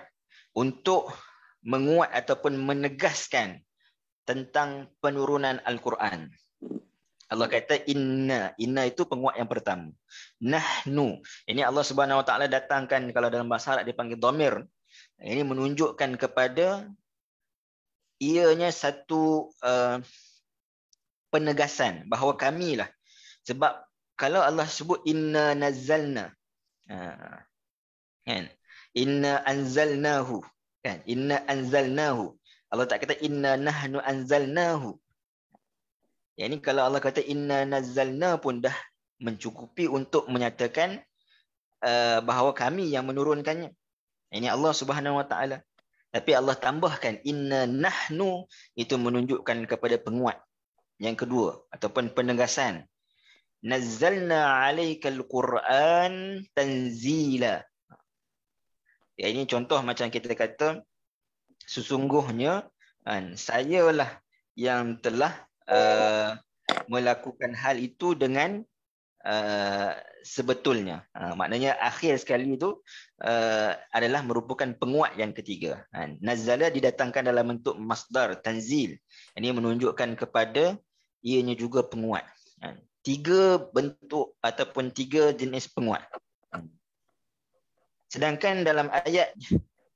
[SPEAKER 1] untuk menguat ataupun menegaskan tentang penurunan Al-Quran. Allah kata inna inna itu penguat yang pertama. Nahnu. Ini Allah Subhanahu Wa Taala datangkan kalau dalam bahasa Arab dipanggil domir. Ini menunjukkan kepada ianya satu uh, penegasan bahawa kamilah sebab kalau Allah sebut inna nazalna Ha. Kan? Inna anzalnahu. Kan? Inna anzalnahu. Allah tak kata inna nahnu anzalnahu. Yang ini kalau Allah kata inna nazalna pun dah mencukupi untuk menyatakan uh, bahawa kami yang menurunkannya. Ini Allah Subhanahu Wa Taala. Tapi Allah tambahkan inna nahnu itu menunjukkan kepada penguat yang kedua ataupun penegasan nazzalna al quran tanzila ya ini contoh macam kita kata sesungguhnya kan sayalah yang telah uh, melakukan hal itu dengan uh, sebetulnya uh, maknanya akhir sekali itu uh, adalah merupakan penguat yang ketiga kan nazzala didatangkan dalam bentuk masdar tanzil ini menunjukkan kepada ianya juga penguat kan tiga bentuk ataupun tiga jenis penguat. Hmm. Sedangkan dalam ayat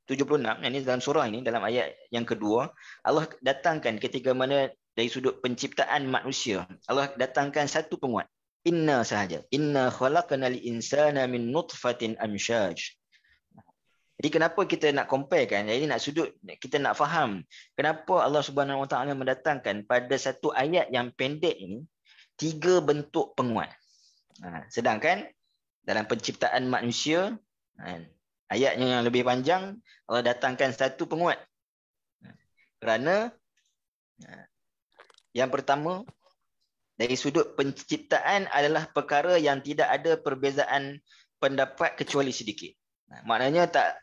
[SPEAKER 1] 76, yang ini dalam surah ini, dalam ayat yang kedua, Allah datangkan ketika mana dari sudut penciptaan manusia, Allah datangkan satu penguat. Inna sahaja. Inna khalaqna insana min nutfatin amshaj. Jadi kenapa kita nak compare kan? Jadi nak sudut kita nak faham kenapa Allah Subhanahu Wa Taala mendatangkan pada satu ayat yang pendek ini tiga bentuk penguat. Ha, sedangkan dalam penciptaan manusia, ha, ayatnya yang lebih panjang, Allah datangkan satu penguat. Ha, kerana yang pertama, dari sudut penciptaan adalah perkara yang tidak ada perbezaan pendapat kecuali sedikit. Maknanya tak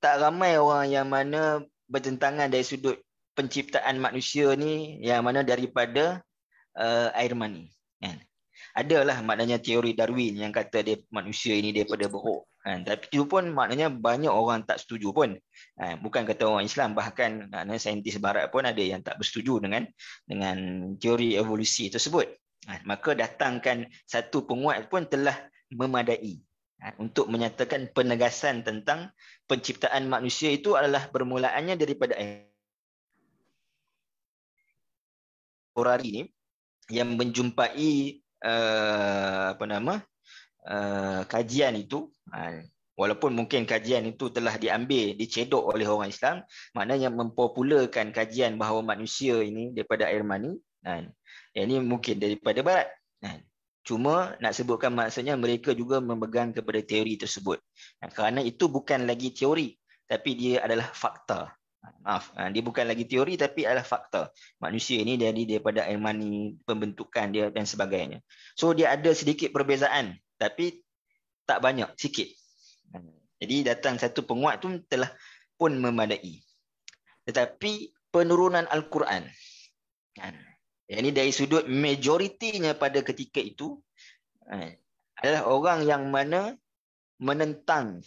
[SPEAKER 1] tak ramai orang yang mana bertentangan dari sudut penciptaan manusia ni yang mana daripada uh, air mani kan adalah maknanya teori darwin yang kata dia manusia ini daripada buruk kan tapi itu pun maknanya banyak orang tak setuju pun kan bukan kata orang Islam bahkan ada saintis barat pun ada yang tak bersetuju dengan dengan teori evolusi tersebut kan maka datangkan satu penguat pun telah memadai kan untuk menyatakan penegasan tentang penciptaan manusia itu adalah bermulaannya daripada air. Orari ni yang menjumpai uh, apa nama uh, kajian itu ha, walaupun mungkin kajian itu telah diambil dicedok oleh orang Islam maknanya mempopularkan kajian bahawa manusia ini daripada air mani kan yang ini mungkin daripada barat kan cuma nak sebutkan maksudnya mereka juga memegang kepada teori tersebut kerana itu bukan lagi teori tapi dia adalah fakta Maaf, ah, dia bukan lagi teori tapi adalah fakta. Manusia ini dari daripada air mani, pembentukan dia dan sebagainya. So dia ada sedikit perbezaan tapi tak banyak, sikit. Hmm. Jadi datang satu penguat tu telah pun memadai. Tetapi penurunan Al-Quran. Hmm. Yang ini dari sudut majoritinya pada ketika itu hmm, adalah orang yang mana menentang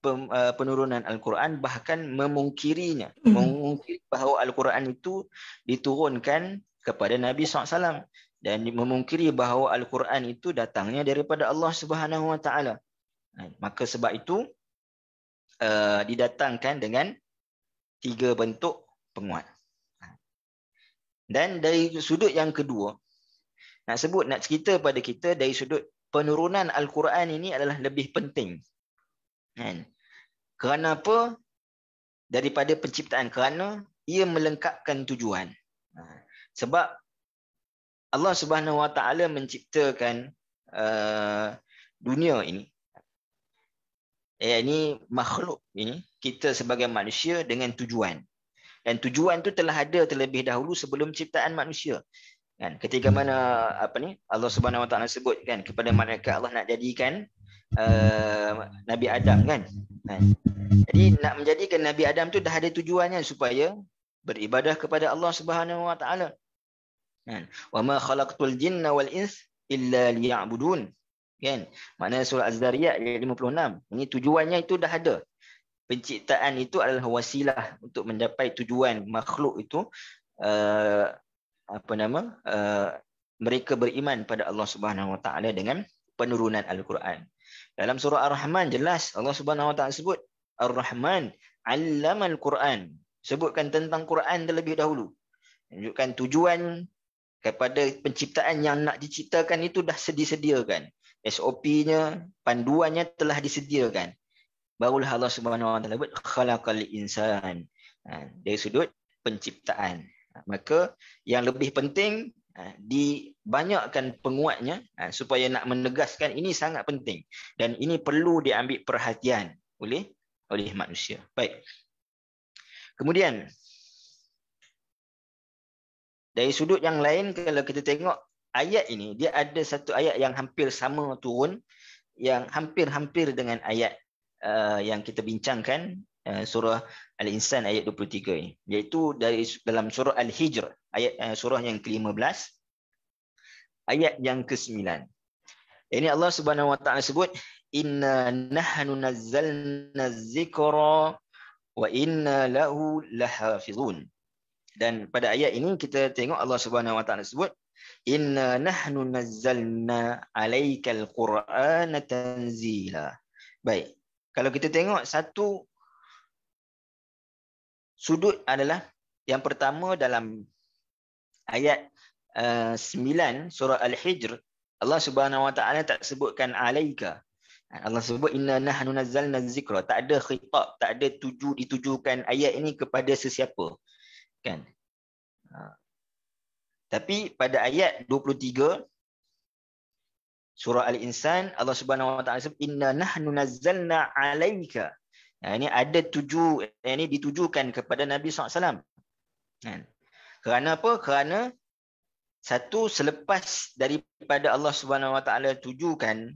[SPEAKER 1] Eh, penurunan Al-Quran bahkan memungkirinya hmm. memungkiri bahawa Al-Quran itu diturunkan kepada Nabi SAW dan memungkiri bahawa Al-Quran itu datangnya daripada Allah Subhanahu Wa Taala eh, maka sebab itu uh, didatangkan dengan tiga bentuk penguat dan dari sudut yang kedua nak sebut nak cerita pada kita dari sudut penurunan Al-Quran ini adalah lebih penting Kan? Kerana apa? Daripada penciptaan. Kerana ia melengkapkan tujuan. Ha. Sebab Allah Subhanahu Wa Taala menciptakan uh, dunia ini. Ya, ini makhluk ini kita sebagai manusia dengan tujuan. Dan tujuan itu telah ada terlebih dahulu sebelum ciptaan manusia. Kan? Ketika mana apa ni Allah Subhanahu Wa Taala sebutkan kepada mereka Allah nak jadikan uh, Nabi Adam kan. kan. Jadi nak menjadikan Nabi Adam tu dah ada tujuannya supaya beribadah kepada Allah Subhanahu Wa Taala. Kan. Wa ma khalaqtul jinna wal ins illa liya'budun. Kan? mana surah Az-Zariyat ayat 56. Ini tujuannya itu dah ada. Penciptaan itu adalah wasilah untuk mencapai tujuan makhluk itu uh, apa nama uh, mereka beriman pada Allah Subhanahu Wa Taala dengan penurunan Al-Quran. Dalam surah Ar-Rahman jelas Allah Subhanahu Wa Taala sebut Ar-Rahman 'allamal Quran. Sebutkan tentang Quran terlebih dahulu. Tunjukkan tujuan kepada penciptaan yang nak diciptakan itu dah sedi sediakan SOP-nya, panduannya telah disediakan. Barulah Allah Subhanahu Wa Taala sebut khalaqal insan. Ha, dari sudut penciptaan. Ha, maka yang lebih penting ha, di banyakkan penguatnya ha, supaya nak menegaskan ini sangat penting dan ini perlu diambil perhatian oleh oleh manusia. Baik. Kemudian dari sudut yang lain kalau kita tengok ayat ini dia ada satu ayat yang hampir sama turun yang hampir-hampir dengan ayat uh, yang kita bincangkan uh, surah Al-Insan ayat 23 ini iaitu dari dalam surah Al-Hijr ayat uh, surah yang ke-15 ayat yang ke-9. Ini Allah Subhanahu wa taala sebut inna nahnu nazzalna dzikra wa inna lahu lahafizun. Dan pada ayat ini kita tengok Allah Subhanahu wa taala sebut inna nahnu nazzalna 'alaikal qur'ana tanzila. Baik. Kalau kita tengok satu sudut adalah yang pertama dalam ayat uh, surah Al-Hijr Allah Subhanahu Wa Taala tak sebutkan alaika. Allah sebut inna nahnu nazzalna zikra. Tak ada khitab, tak ada tuju ditujukan ayat ini kepada sesiapa. Kan? Ah. Tapi pada ayat 23 surah Al-Insan Allah Subhanahu Wa Taala sebut inna nahnu nazzalna alaika. Nah, ini ada tuju, eh, ini ditujukan kepada Nabi SAW. Kan? Kerana apa? Kerana satu selepas daripada Allah Subhanahu Wa Taala tujukan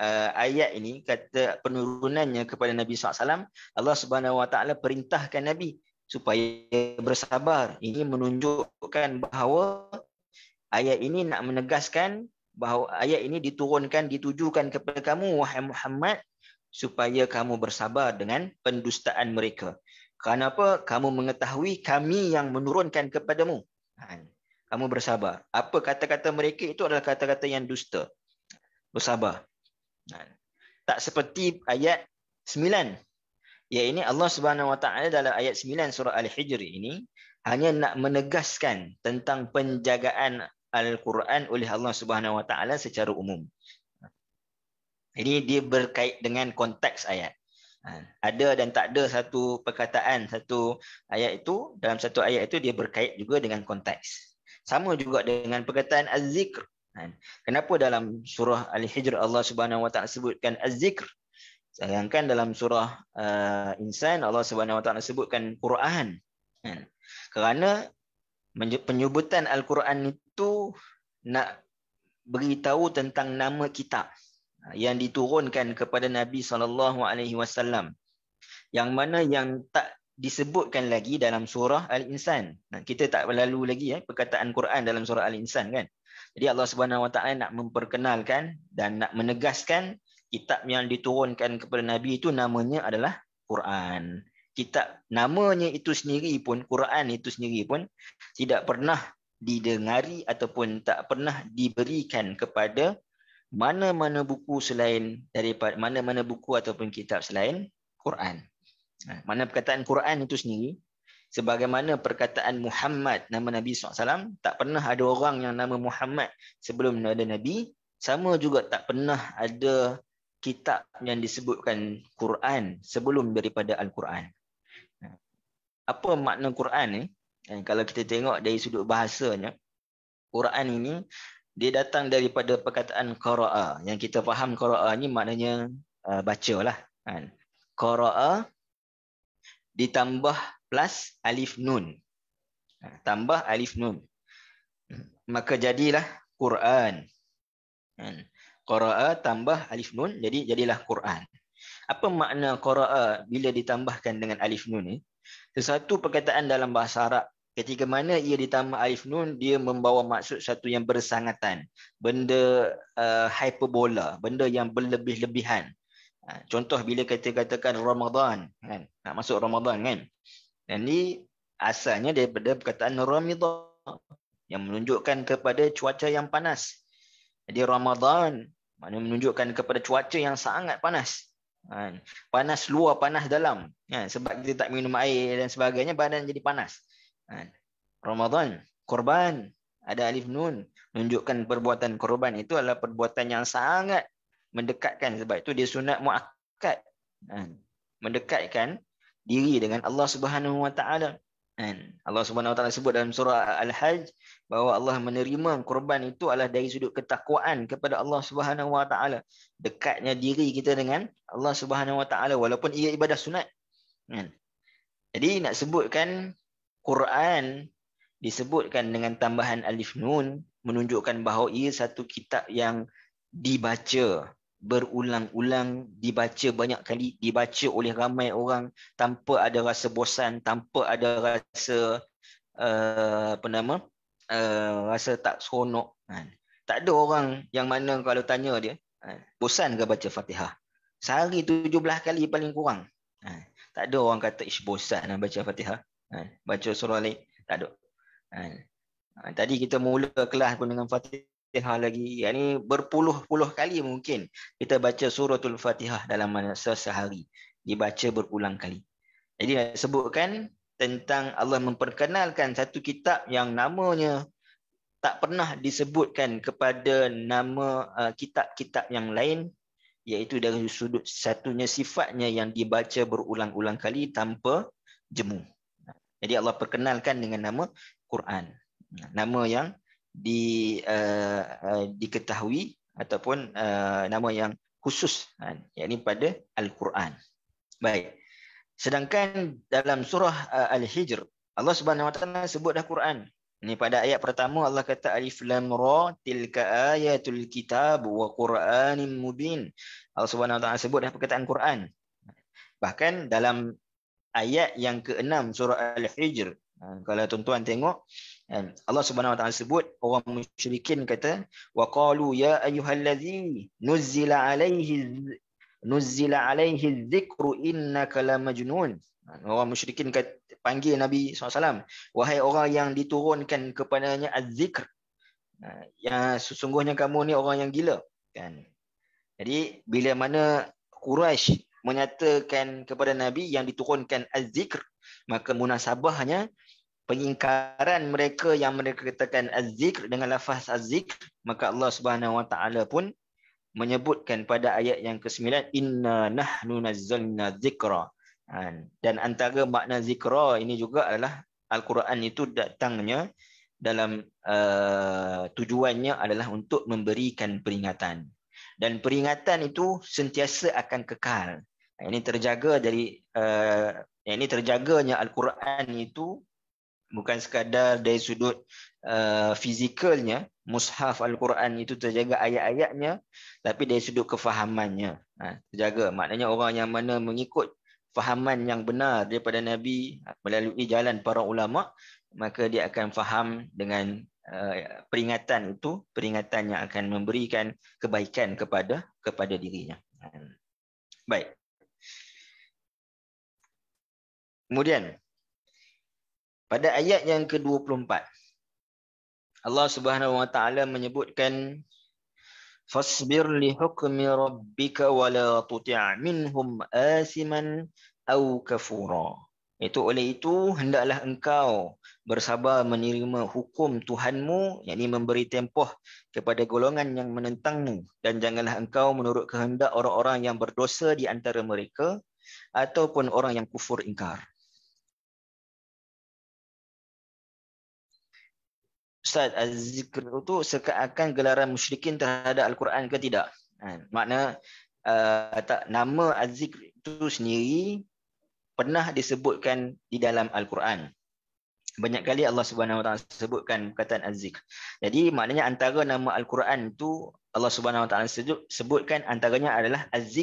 [SPEAKER 1] uh, ayat ini kata penurunannya kepada Nabi SAW Allah Subhanahu Wa Taala perintahkan Nabi supaya bersabar ini menunjukkan bahawa ayat ini nak menegaskan bahawa ayat ini diturunkan ditujukan kepada kamu wahai Muhammad supaya kamu bersabar dengan pendustaan mereka kenapa kamu mengetahui kami yang menurunkan kepadamu ha, kamu bersabar. Apa kata-kata mereka itu adalah kata-kata yang dusta. Bersabar. Tak seperti ayat 9. Ya ini Allah Subhanahu Wa Taala dalam ayat 9 surah Al-Hijr ini hanya nak menegaskan tentang penjagaan Al-Quran oleh Allah Subhanahu Wa Taala secara umum. Ini dia berkait dengan konteks ayat. Ha, ada dan tak ada satu perkataan satu ayat itu dalam satu ayat itu dia berkait juga dengan konteks. Sama juga dengan perkataan az-zikr. Kan? Kenapa dalam surah Al-Hijr Allah Subhanahu wa taala sebutkan az-zikr? Sayangkan dalam surah uh, Insan Allah Subhanahu wa taala sebutkan Quran. Kan? Kerana penyebutan Al-Quran itu nak beritahu tentang nama kita uh, yang diturunkan kepada Nabi sallallahu alaihi wasallam yang mana yang tak disebutkan lagi dalam surah Al-Insan. Kita tak lalu lagi eh, perkataan Quran dalam surah Al-Insan kan. Jadi Allah Subhanahu Wa Taala nak memperkenalkan dan nak menegaskan kitab yang diturunkan kepada Nabi itu namanya adalah Quran. Kitab namanya itu sendiri pun Quran itu sendiri pun tidak pernah didengari ataupun tak pernah diberikan kepada mana-mana buku selain daripada mana-mana buku ataupun kitab selain Quran. Eh, mana perkataan Quran itu sendiri sebagaimana perkataan Muhammad nama Nabi SAW tak pernah ada orang yang nama Muhammad sebelum ada Nabi sama juga tak pernah ada kitab yang disebutkan Quran sebelum daripada Al-Quran. Eh, apa makna Quran ni? Eh? Kalau kita tengok dari sudut bahasanya, Quran ini dia datang daripada perkataan qaraa yang kita faham qaraa ni maknanya uh, bacalah kan. Qaraa ditambah plus alif nun. Ha, tambah alif nun. Maka jadilah Quran. Ha, Qura'a tambah alif nun, jadi jadilah Quran. Apa makna Qura'a bila ditambahkan dengan alif nun ni? Sesuatu perkataan dalam bahasa Arab, ketika mana ia ditambah alif nun, dia membawa maksud satu yang bersangatan. Benda uh, hyperbola, benda yang berlebih-lebihan. Ha, contoh bila kita katakan Ramadhan, kan nak masuk Ramadhan, kan dan ni asalnya daripada perkataan ramida yang menunjukkan kepada cuaca yang panas jadi Ramadhan mana menunjukkan kepada cuaca yang sangat panas ha, panas luar panas dalam ha, sebab kita tak minum air dan sebagainya badan jadi panas Ramadhan korban ada alif nun menunjukkan perbuatan korban itu adalah perbuatan yang sangat mendekatkan sebab itu dia sunat muakkad kan? mendekatkan diri dengan Allah Subhanahu Wa Taala kan? Allah Subhanahu Wa Taala sebut dalam surah Al-Hajj bahawa Allah menerima korban itu adalah dari sudut ketakwaan kepada Allah Subhanahu Wa Taala dekatnya diri kita dengan Allah Subhanahu Wa Taala walaupun ia ibadah sunat kan? jadi nak sebutkan Quran disebutkan dengan tambahan alif nun menunjukkan bahawa ia satu kitab yang dibaca berulang-ulang dibaca banyak kali dibaca oleh ramai orang tanpa ada rasa bosan tanpa ada rasa uh, apa nama uh, rasa tak seronok kan tak ada orang yang mana kalau tanya dia kan. bosan ke baca Fatihah sehari 17 kali paling kurang kan. tak ada orang kata ish bosan nak lah baca Fatihah kan. baca surah lain tak ada ha, tadi kita mula kelas pun dengan Fatihah Fatihah lagi. Yang ini berpuluh-puluh kali mungkin kita baca suratul Fatihah dalam masa sehari. Dibaca berulang kali. Jadi nak sebutkan tentang Allah memperkenalkan satu kitab yang namanya tak pernah disebutkan kepada nama uh, kitab-kitab yang lain iaitu dari sudut satunya sifatnya yang dibaca berulang-ulang kali tanpa jemu. Jadi Allah perkenalkan dengan nama Quran. Nama yang di uh, uh, diketahui ataupun uh, nama yang khusus kan yakni pada al-Quran. Baik. Sedangkan dalam surah uh, Al-Hijr Allah Subhanahu Wa Ta'ala sebut dah Quran. Ini pada ayat pertama Allah kata Alif Lam Ra tilka ayatul kitab wa Qur'anin mubin. Allah Subhanahu Wa Ta'ala sebut dah perkataan Quran. Bahkan dalam ayat yang keenam surah Al-Hijr Ah, kalau tuan-tuan tengok kan, Allah Subhanahu Wa Ta'ala sebut orang musyrikin kata waqalu ya ayyuhallazi nuzila alaihi nuzila alaihi dhikru innaka la majnun ah, orang musyrikin kata, panggil Nabi SAW wahai orang yang diturunkan kepadanya az-zikr ah, yang sesungguhnya kamu ni orang yang gila kan jadi bila mana Quraisy menyatakan kepada Nabi yang diturunkan az-zikr maka munasabahnya pengingkaran mereka yang mereka katakan az-zikr dengan lafaz az-zikr maka Allah Subhanahu wa taala pun menyebutkan pada ayat yang ke-9 inna nahnu nazzalna zikra ha, dan antara makna zikra ini juga adalah al-Quran itu datangnya dalam uh, tujuannya adalah untuk memberikan peringatan dan peringatan itu sentiasa akan kekal ini terjaga dari uh, ini terjaganya al-Quran itu bukan sekadar dari sudut uh, fizikalnya mushaf al-Quran itu terjaga ayat-ayatnya tapi dari sudut kefahamannya ha, terjaga maknanya orang yang mana mengikut fahaman yang benar daripada nabi ha, melalui jalan para ulama maka dia akan faham dengan uh, peringatan itu peringatan yang akan memberikan kebaikan kepada kepada dirinya ha. baik kemudian pada ayat yang ke-24. Allah Subhanahu wa taala menyebutkan fasbir li hukmi rabbika wa la tuti' minhum asiman aw kafura. Itu oleh itu hendaklah engkau bersabar menerima hukum Tuhanmu yakni memberi tempoh kepada golongan yang menentangmu dan janganlah engkau menurut kehendak orang-orang yang berdosa di antara mereka ataupun orang yang kufur ingkar. Ustaz az itu sekatkan gelaran musyrikin terhadap Al-Quran ke tidak? Ha, makna uh, tak nama az itu sendiri pernah disebutkan di dalam Al-Quran. Banyak kali Allah Subhanahu Wa Taala sebutkan perkataan az Jadi maknanya antara nama Al-Quran itu Allah Subhanahu Wa Taala sebutkan antaranya adalah az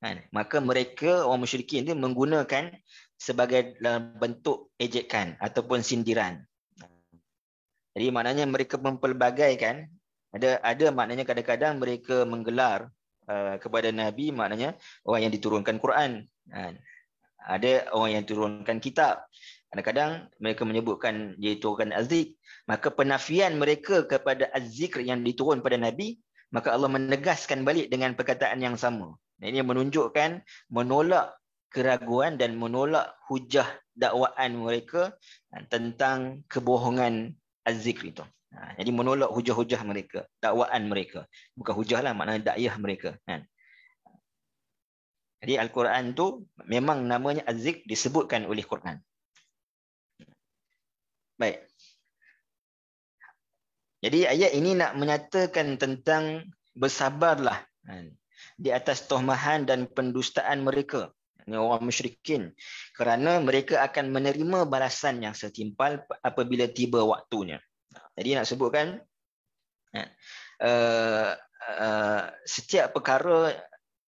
[SPEAKER 1] Ha, kan? maka mereka orang musyrikin itu menggunakan sebagai dalam bentuk ejekan ataupun sindiran. Jadi maknanya mereka mempelbagaikan ada ada maknanya kadang-kadang mereka menggelar uh, kepada nabi maknanya orang yang diturunkan Quran. Kan? Ada orang yang turunkan kitab. Kadang-kadang mereka menyebutkan iaitu orang azik. Maka penafian mereka kepada azikr yang diturun pada nabi maka Allah menegaskan balik dengan perkataan yang sama. Ini menunjukkan menolak keraguan dan menolak hujah dakwaan mereka eh, tentang kebohongan az-zikr itu. Ha, jadi menolak hujah-hujah mereka, dakwaan mereka. Bukan hujah lah, maknanya dakyah mereka. Ha. Jadi Al-Quran tu memang namanya Aziz disebutkan oleh Quran. Baik. Jadi ayat ini nak menyatakan tentang bersabarlah kan? di atas tohmahan dan pendustaan mereka orang musyrikin kerana mereka akan menerima balasan yang setimpal apabila tiba waktunya. Jadi nak sebutkan uh, uh, setiap perkara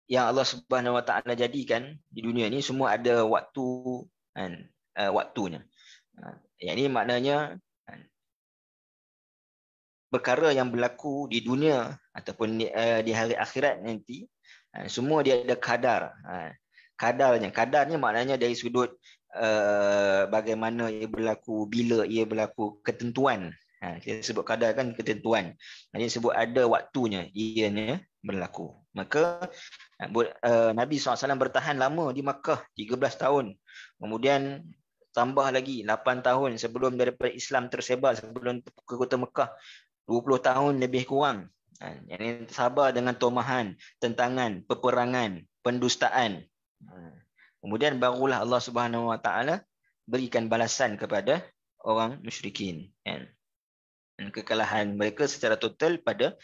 [SPEAKER 1] yang Allah Subhanahu Wa Taala jadikan di dunia ini semua ada waktu kan uh, waktunya. Uh, ini maknanya kan, perkara yang berlaku di dunia ataupun di, hari akhirat nanti semua dia ada kadar kadarnya. Kadarnya maknanya dari sudut uh, bagaimana ia berlaku, bila ia berlaku, ketentuan. Ha, kita sebut kadar kan ketentuan. Maksudnya sebut ada waktunya ianya berlaku. Maka uh, Nabi SAW bertahan lama di Makkah, 13 tahun. Kemudian tambah lagi 8 tahun sebelum daripada Islam tersebar, sebelum ke kota Makkah. 20 tahun lebih kurang. Ha, yang sabar dengan tomahan, tentangan, peperangan, pendustaan. Ha. Kemudian barulah Allah Subhanahu Wa Taala berikan balasan kepada orang musyrikin kan? Dan kekalahan mereka secara total pada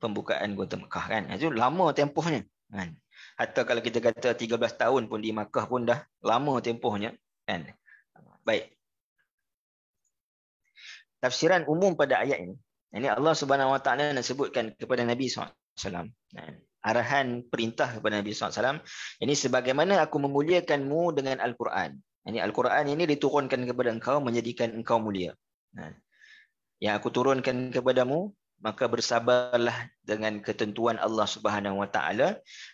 [SPEAKER 1] pembukaan kota Mekah kan. Ha, itu lama tempohnya kan. Hatta kalau kita kata 13 tahun pun di Mekah pun dah lama tempohnya kan. Baik. Tafsiran umum pada ayat ini. Ini Allah Subhanahu Wa Taala sebutkan kepada Nabi SAW. alaihi kan? arahan perintah kepada Nabi SAW. Ini sebagaimana aku memuliakanmu dengan Al-Quran. Ini Al-Quran ini diturunkan kepada engkau menjadikan engkau mulia. Ha. Yang aku turunkan kepadamu maka bersabarlah dengan ketentuan Allah Subhanahu Wa Taala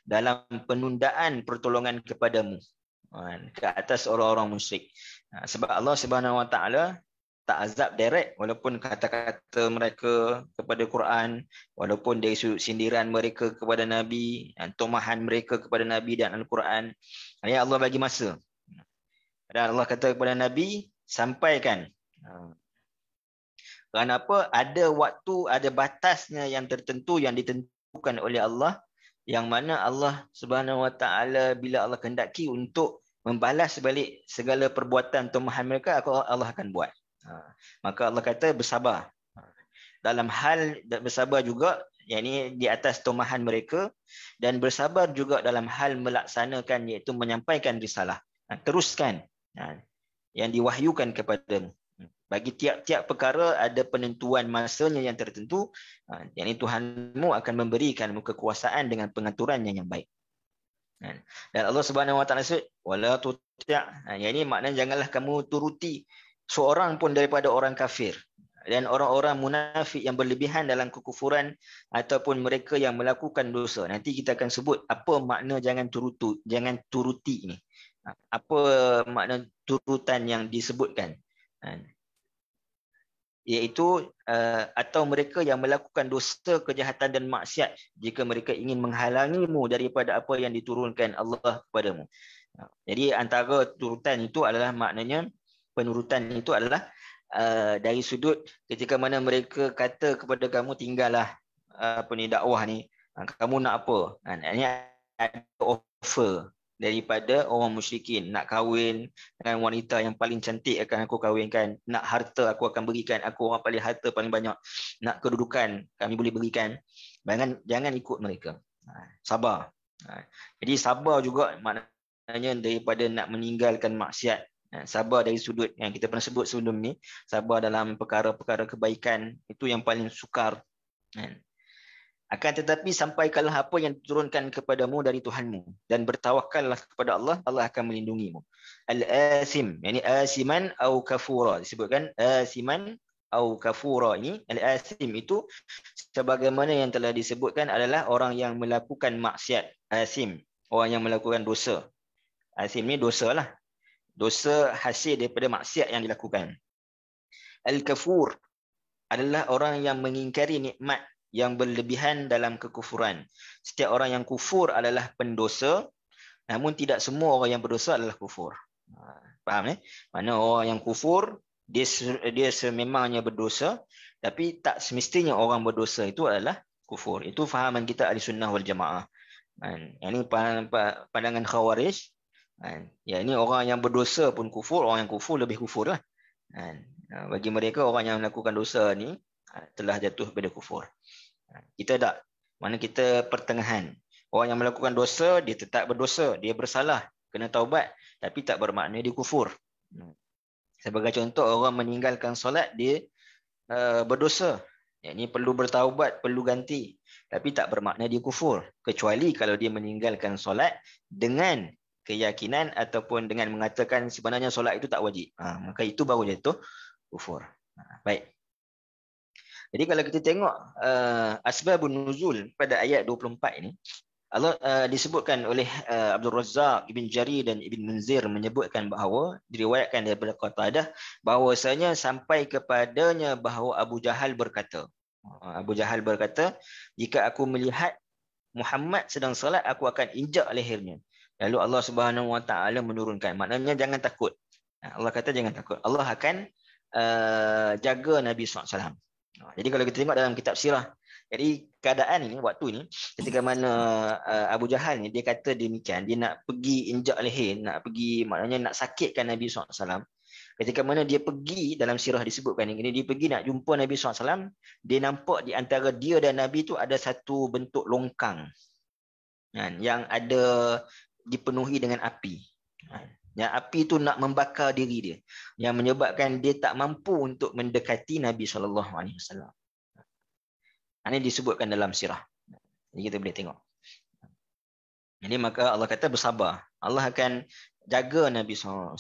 [SPEAKER 1] dalam penundaan pertolongan kepadamu ha, ke atas orang-orang musyrik. Ha, sebab Allah Subhanahu Wa Taala tak azab direct walaupun kata-kata mereka kepada Quran walaupun dari sudut sindiran mereka kepada Nabi dan tomahan mereka kepada Nabi dan Al-Quran ya Allah bagi masa dan Allah kata kepada Nabi sampaikan ha. kenapa ada waktu ada batasnya yang tertentu yang ditentukan oleh Allah yang mana Allah Subhanahu Wa Taala bila Allah kehendaki untuk membalas balik segala perbuatan tomahan mereka Allah akan buat Ha. maka Allah kata bersabar. Ha. Dalam hal bersabar juga, yakni di atas tomahan mereka dan bersabar juga dalam hal melaksanakan iaitu menyampaikan risalah. Ha, teruskan yang diwahyukan kepada hmm. bagi tiap-tiap perkara ada penentuan masanya yang tertentu yang ini Tuhanmu akan memberikan kekuasaan dengan pengaturan yang baik. Dan Allah Subhanahu Wa Taala sebut wala tuti' ya, ini maknanya janganlah kamu turuti seorang pun daripada orang kafir dan orang-orang munafik yang berlebihan dalam kekufuran ataupun mereka yang melakukan dosa. Nanti kita akan sebut apa makna jangan turutu, jangan turuti ini. Apa makna turutan yang disebutkan? Kan? Iaitu uh, atau mereka yang melakukan dosa, kejahatan dan maksiat jika mereka ingin menghalangimu daripada apa yang diturunkan Allah kepadamu. Jadi antara turutan itu adalah maknanya penurutan itu adalah uh, dari sudut ketika mana mereka kata kepada kamu tinggallah uh, apa ni dakwah ni ha, kamu nak apa kan ada offer daripada orang musyrikin nak kahwin dengan wanita yang paling cantik akan aku kahwinkan nak harta aku akan berikan aku orang paling harta paling banyak nak kedudukan kami boleh berikan jangan jangan ikut mereka ha, sabar jadi sabar juga maknanya daripada nak meninggalkan maksiat Ha, sabar dari sudut yang kita pernah sebut sebelum ni, sabar dalam perkara-perkara kebaikan itu yang paling sukar. Ha. Akan tetapi sampai kalah apa yang diturunkan kepadamu dari Tuhanmu dan bertawakallah kepada Allah, Allah akan melindungimu. Al-asim, yani asiman au kafura disebutkan asiman au kafura ini al-asim itu sebagaimana yang telah disebutkan adalah orang yang melakukan maksiat asim orang yang melakukan dosa asim ni dosa lah dosa hasil daripada maksiat yang dilakukan. Al-kafur adalah orang yang mengingkari nikmat yang berlebihan dalam kekufuran. Setiap orang yang kufur adalah pendosa, namun tidak semua orang yang berdosa adalah kufur. Ha, faham ya? Eh? Mana orang yang kufur, dia dia sememangnya berdosa, tapi tak semestinya orang berdosa itu adalah kufur. Itu fahaman kita ahli sunnah wal jamaah. Yang ini pandangan khawarij, Kan? Ya ini orang yang berdosa pun kufur, orang yang kufur lebih kufur lah. Kan? Ya, bagi mereka orang yang melakukan dosa ni ya, telah jatuh pada kufur. Ya, kita tak, mana kita pertengahan. Orang yang melakukan dosa dia tetap berdosa, dia bersalah, kena taubat, tapi tak bermakna dia kufur. Sebagai contoh orang meninggalkan solat dia uh, berdosa. Ini perlu bertaubat, perlu ganti. Tapi tak bermakna dia kufur. Kecuali kalau dia meninggalkan solat dengan keyakinan ataupun dengan mengatakan sebenarnya solat itu tak wajib. Ha, maka itu baru jatuh kufur. Ha, baik. Jadi kalau kita tengok uh, asbabun nuzul pada ayat 24 ini, Allah uh, disebutkan oleh uh, Abdul Razak, Ibn Jari dan Ibn Munzir menyebutkan bahawa diriwayatkan daripada Qatadah bahawasanya sampai kepadanya bahawa Abu Jahal berkata, uh, Abu Jahal berkata, jika aku melihat Muhammad sedang salat, aku akan injak lehernya lalu Allah Subhanahu Wa Taala menurunkan maknanya jangan takut ha, Allah kata jangan takut Allah akan uh, jaga Nabi SAW ha, jadi kalau kita tengok dalam kitab sirah jadi keadaan ini waktu ini ketika mana uh, Abu Jahal ni dia kata demikian dia nak pergi injak leher nak pergi maknanya nak sakitkan Nabi SAW ketika mana dia pergi dalam sirah disebutkan ini dia pergi nak jumpa Nabi SAW dia nampak di antara dia dan Nabi tu ada satu bentuk longkang kan, yang ada dipenuhi dengan api. Ha. Yang api itu nak membakar diri dia. Yang menyebabkan dia tak mampu untuk mendekati Nabi SAW. Ha, ini disebutkan dalam sirah. Jadi kita boleh tengok. Jadi maka Allah kata bersabar. Allah akan jaga Nabi SAW.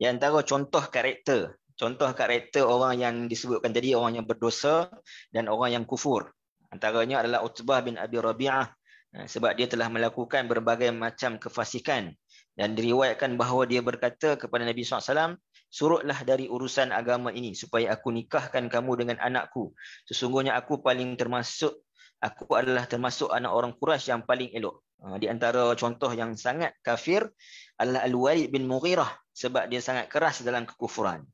[SPEAKER 1] Yang ha. antara contoh karakter. Contoh karakter orang yang disebutkan tadi. Orang yang berdosa dan orang yang kufur. Antaranya adalah Utbah bin Abi Rabi'ah. Ha, sebab dia telah melakukan berbagai macam kefasikan dan diriwayatkan bahawa dia berkata kepada Nabi SAW, suruhlah dari urusan agama ini supaya aku nikahkan kamu dengan anakku. Sesungguhnya aku paling termasuk, aku adalah termasuk anak orang Quraisy yang paling elok. Ha, di antara contoh yang sangat kafir adalah Al-Walid bin Mughirah sebab dia sangat keras dalam kekufuran.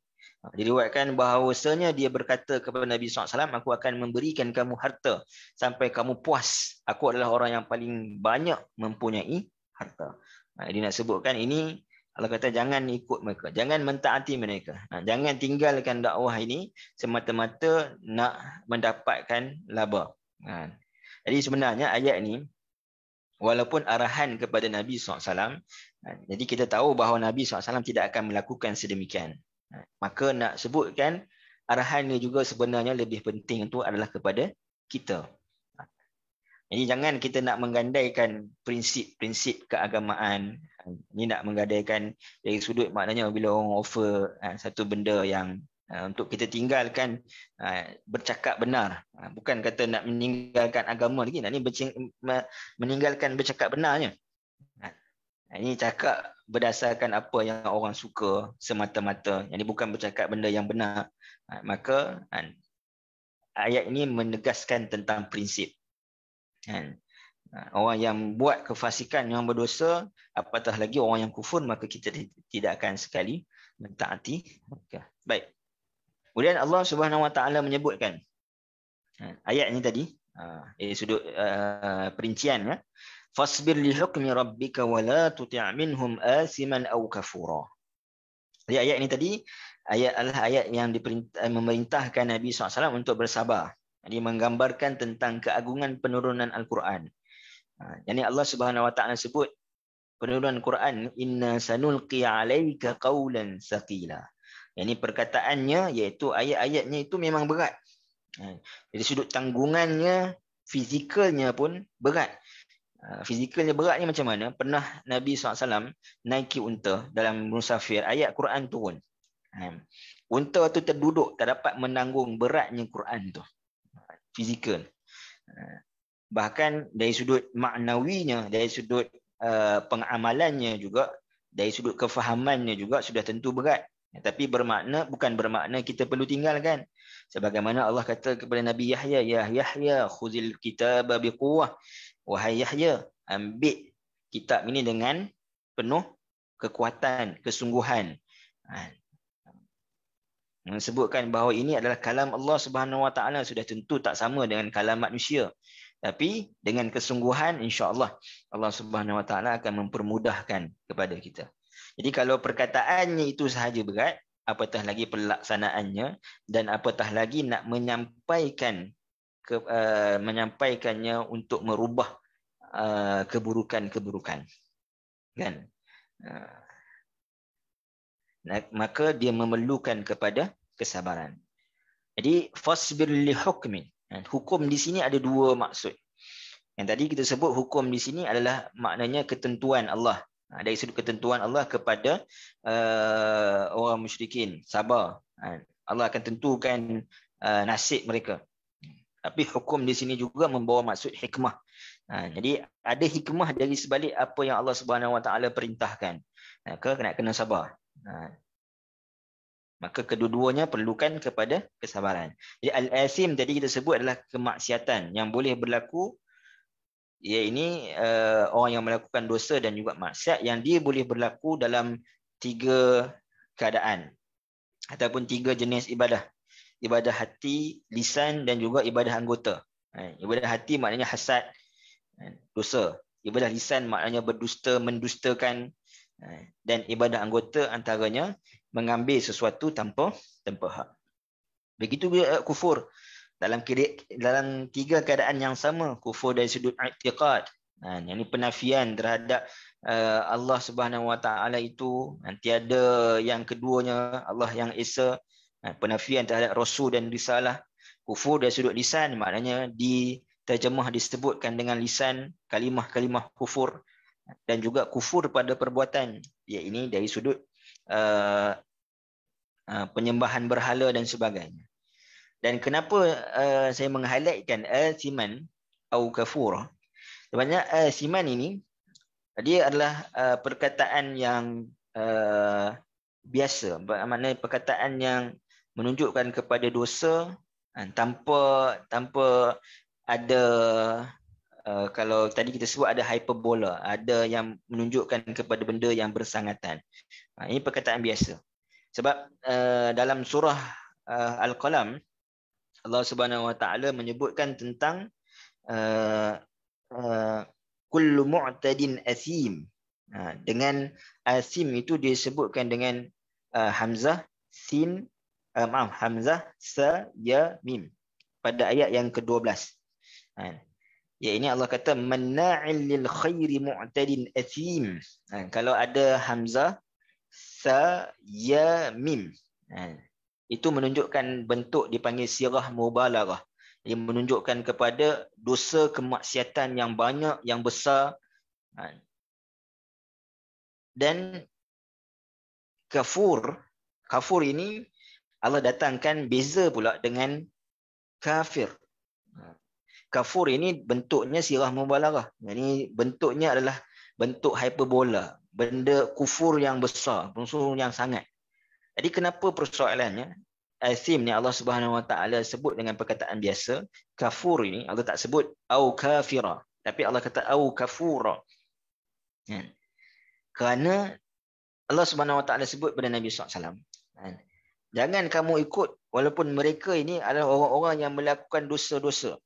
[SPEAKER 1] Diriwayatkan bahawasanya dia berkata kepada Nabi SAW, aku akan memberikan kamu harta sampai kamu puas. Aku adalah orang yang paling banyak mempunyai harta. Jadi ha, nak sebutkan ini, Allah kata jangan ikut mereka. Jangan mentaati mereka. Ha, jangan tinggalkan dakwah ini semata-mata nak mendapatkan laba. Ha, jadi sebenarnya ayat ini, walaupun arahan kepada Nabi SAW, jadi kita tahu bahawa Nabi SAW tidak akan melakukan sedemikian. Maka nak sebutkan arahan ni juga sebenarnya lebih penting itu adalah kepada kita. Jadi jangan kita nak menggandaikan prinsip-prinsip keagamaan. Ini nak menggandaikan dari sudut maknanya bila orang offer ha, satu benda yang ha, untuk kita tinggalkan ha, bercakap benar. Bukan kata nak meninggalkan agama lagi. Ini meninggalkan bercakap benarnya. Ini cakap berdasarkan apa yang orang suka semata-mata yang ini bukan bercakap benda yang benar ha, maka kan, ayat ini menegaskan tentang prinsip kan orang yang buat kefasikan yang berdosa apatah lagi orang yang kufur maka kita tidak akan sekali mentaati okay. baik kemudian Allah Subhanahu Wa Taala menyebutkan ayat ini tadi eh sudut uh, perincian ya fasbir li hukmi rabbika wa la tuti' minhum asiman aw kafura. Jadi ayat ini tadi ayat adalah ayat yang eh, memerintahkan Nabi SAW untuk bersabar. Jadi menggambarkan tentang keagungan penurunan Al-Quran. Jadi ha, Allah Subhanahu Wa Taala sebut penurunan al Quran inna sanulqi alayka qawlan saqila. Yani perkataannya iaitu ayat-ayatnya itu memang berat. Ha, jadi sudut tanggungannya fizikalnya pun berat. Ah, fizikalnya berat ni macam mana pernah Nabi SAW naiki unta dalam musafir ayat Quran turun ha. unta tu terduduk tak dapat menanggung beratnya Quran tu fizikal ha. bahkan dari sudut maknawinya dari sudut ah, pengamalannya juga dari sudut kefahamannya juga sudah tentu berat ya, tapi bermakna bukan bermakna kita perlu tinggalkan sebagaimana Allah kata kepada Nabi Yahya ya Yahya khuzil kitaba biquwah Wahai Yahya, ambil kitab ini dengan penuh kekuatan, kesungguhan. Ha. Menyebutkan bahawa ini adalah kalam Allah Subhanahu Wa Taala sudah tentu tak sama dengan kalam manusia. Tapi dengan kesungguhan, insyaAllah Allah Subhanahu Wa Taala akan mempermudahkan kepada kita. Jadi kalau perkataannya itu sahaja berat, apatah lagi pelaksanaannya dan apatah lagi nak menyampaikan ke, uh, menyampaikannya untuk merubah eh, keburukan-keburukan. Uh, kan? Uh, eh, nah, maka dia memerlukan kepada kesabaran. Jadi fasbir li hukmi. Kan? Hukum di sini ada dua maksud. Yang tadi kita sebut hukum di sini adalah maknanya ketentuan Allah. Ada ha, isu ketentuan Allah kepada uh, orang musyrikin. Sabar. Ha, Allah akan tentukan uh, nasib mereka tapi hukum di sini juga membawa maksud hikmah. Ha, jadi ada hikmah dari sebalik apa yang Allah Subhanahu Wa Taala perintahkan. Maka ha, kena kena sabar. Ha. Maka kedua-duanya perlukan kepada kesabaran. Jadi al-asim tadi kita sebut adalah kemaksiatan yang boleh berlaku ia ini uh, orang yang melakukan dosa dan juga maksiat yang dia boleh berlaku dalam tiga keadaan ataupun tiga jenis ibadah ibadah hati, lisan dan juga ibadah anggota. Eh, ibadah hati maknanya hasad, eh, dosa. Ibadah lisan maknanya berdusta, mendustakan. Eh, dan ibadah anggota antaranya mengambil sesuatu tanpa tanpa hak. Begitu juga kufur. Dalam kiri, dalam tiga keadaan yang sama, kufur dari sudut i'tiqad. Ha, yang ini penafian terhadap Allah Subhanahu itu nanti ada yang keduanya Allah yang esa Ha, penafian terhadap rasul dan risalah kufur dari sudut lisan maknanya diterjemah disebutkan dengan lisan kalimah-kalimah kufur dan juga kufur pada perbuatan Ya ini dari sudut uh, uh, penyembahan berhala dan sebagainya dan kenapa uh, saya meng-highlightkan al-siman au kafur sebenarnya al-siman ini dia adalah uh, perkataan yang uh, biasa maknanya perkataan yang menunjukkan kepada dosa kan, tanpa tanpa ada uh, kalau tadi kita sebut ada hyperbola ada yang menunjukkan kepada benda yang bersangatan ha, ini perkataan biasa sebab uh, dalam surah uh, al-qalam Allah Subhanahu Wa Taala menyebutkan tentang kullu mu'tadin asim ha, dengan asim itu disebutkan dengan hamzah sin uh, maaf hamzah sa ya mim pada ayat yang ke-12 ha ya ini Allah kata manna'il lil khairi mu'tadin athim ha, kalau ada hamzah sa ya mim ha, itu menunjukkan bentuk dipanggil sirah mubalaghah ia menunjukkan kepada dosa kemaksiatan yang banyak yang besar ha, dan kafur kafur ini Allah datangkan beza pula dengan kafir. Ha. Kafur ini bentuknya sirah mubalarah. Ini bentuknya adalah bentuk hyperbola. Benda kufur yang besar. Musuh yang sangat. Jadi kenapa persoalannya? Asim eh, ni Allah Subhanahu Wa Taala sebut dengan perkataan biasa. Kafur ini Allah tak sebut. Au kafira. Tapi Allah kata au kafura. Ya. Kerana Allah Subhanahu Wa Taala sebut pada Nabi SAW. Jangan kamu ikut walaupun mereka ini adalah orang-orang yang melakukan dosa-dosa.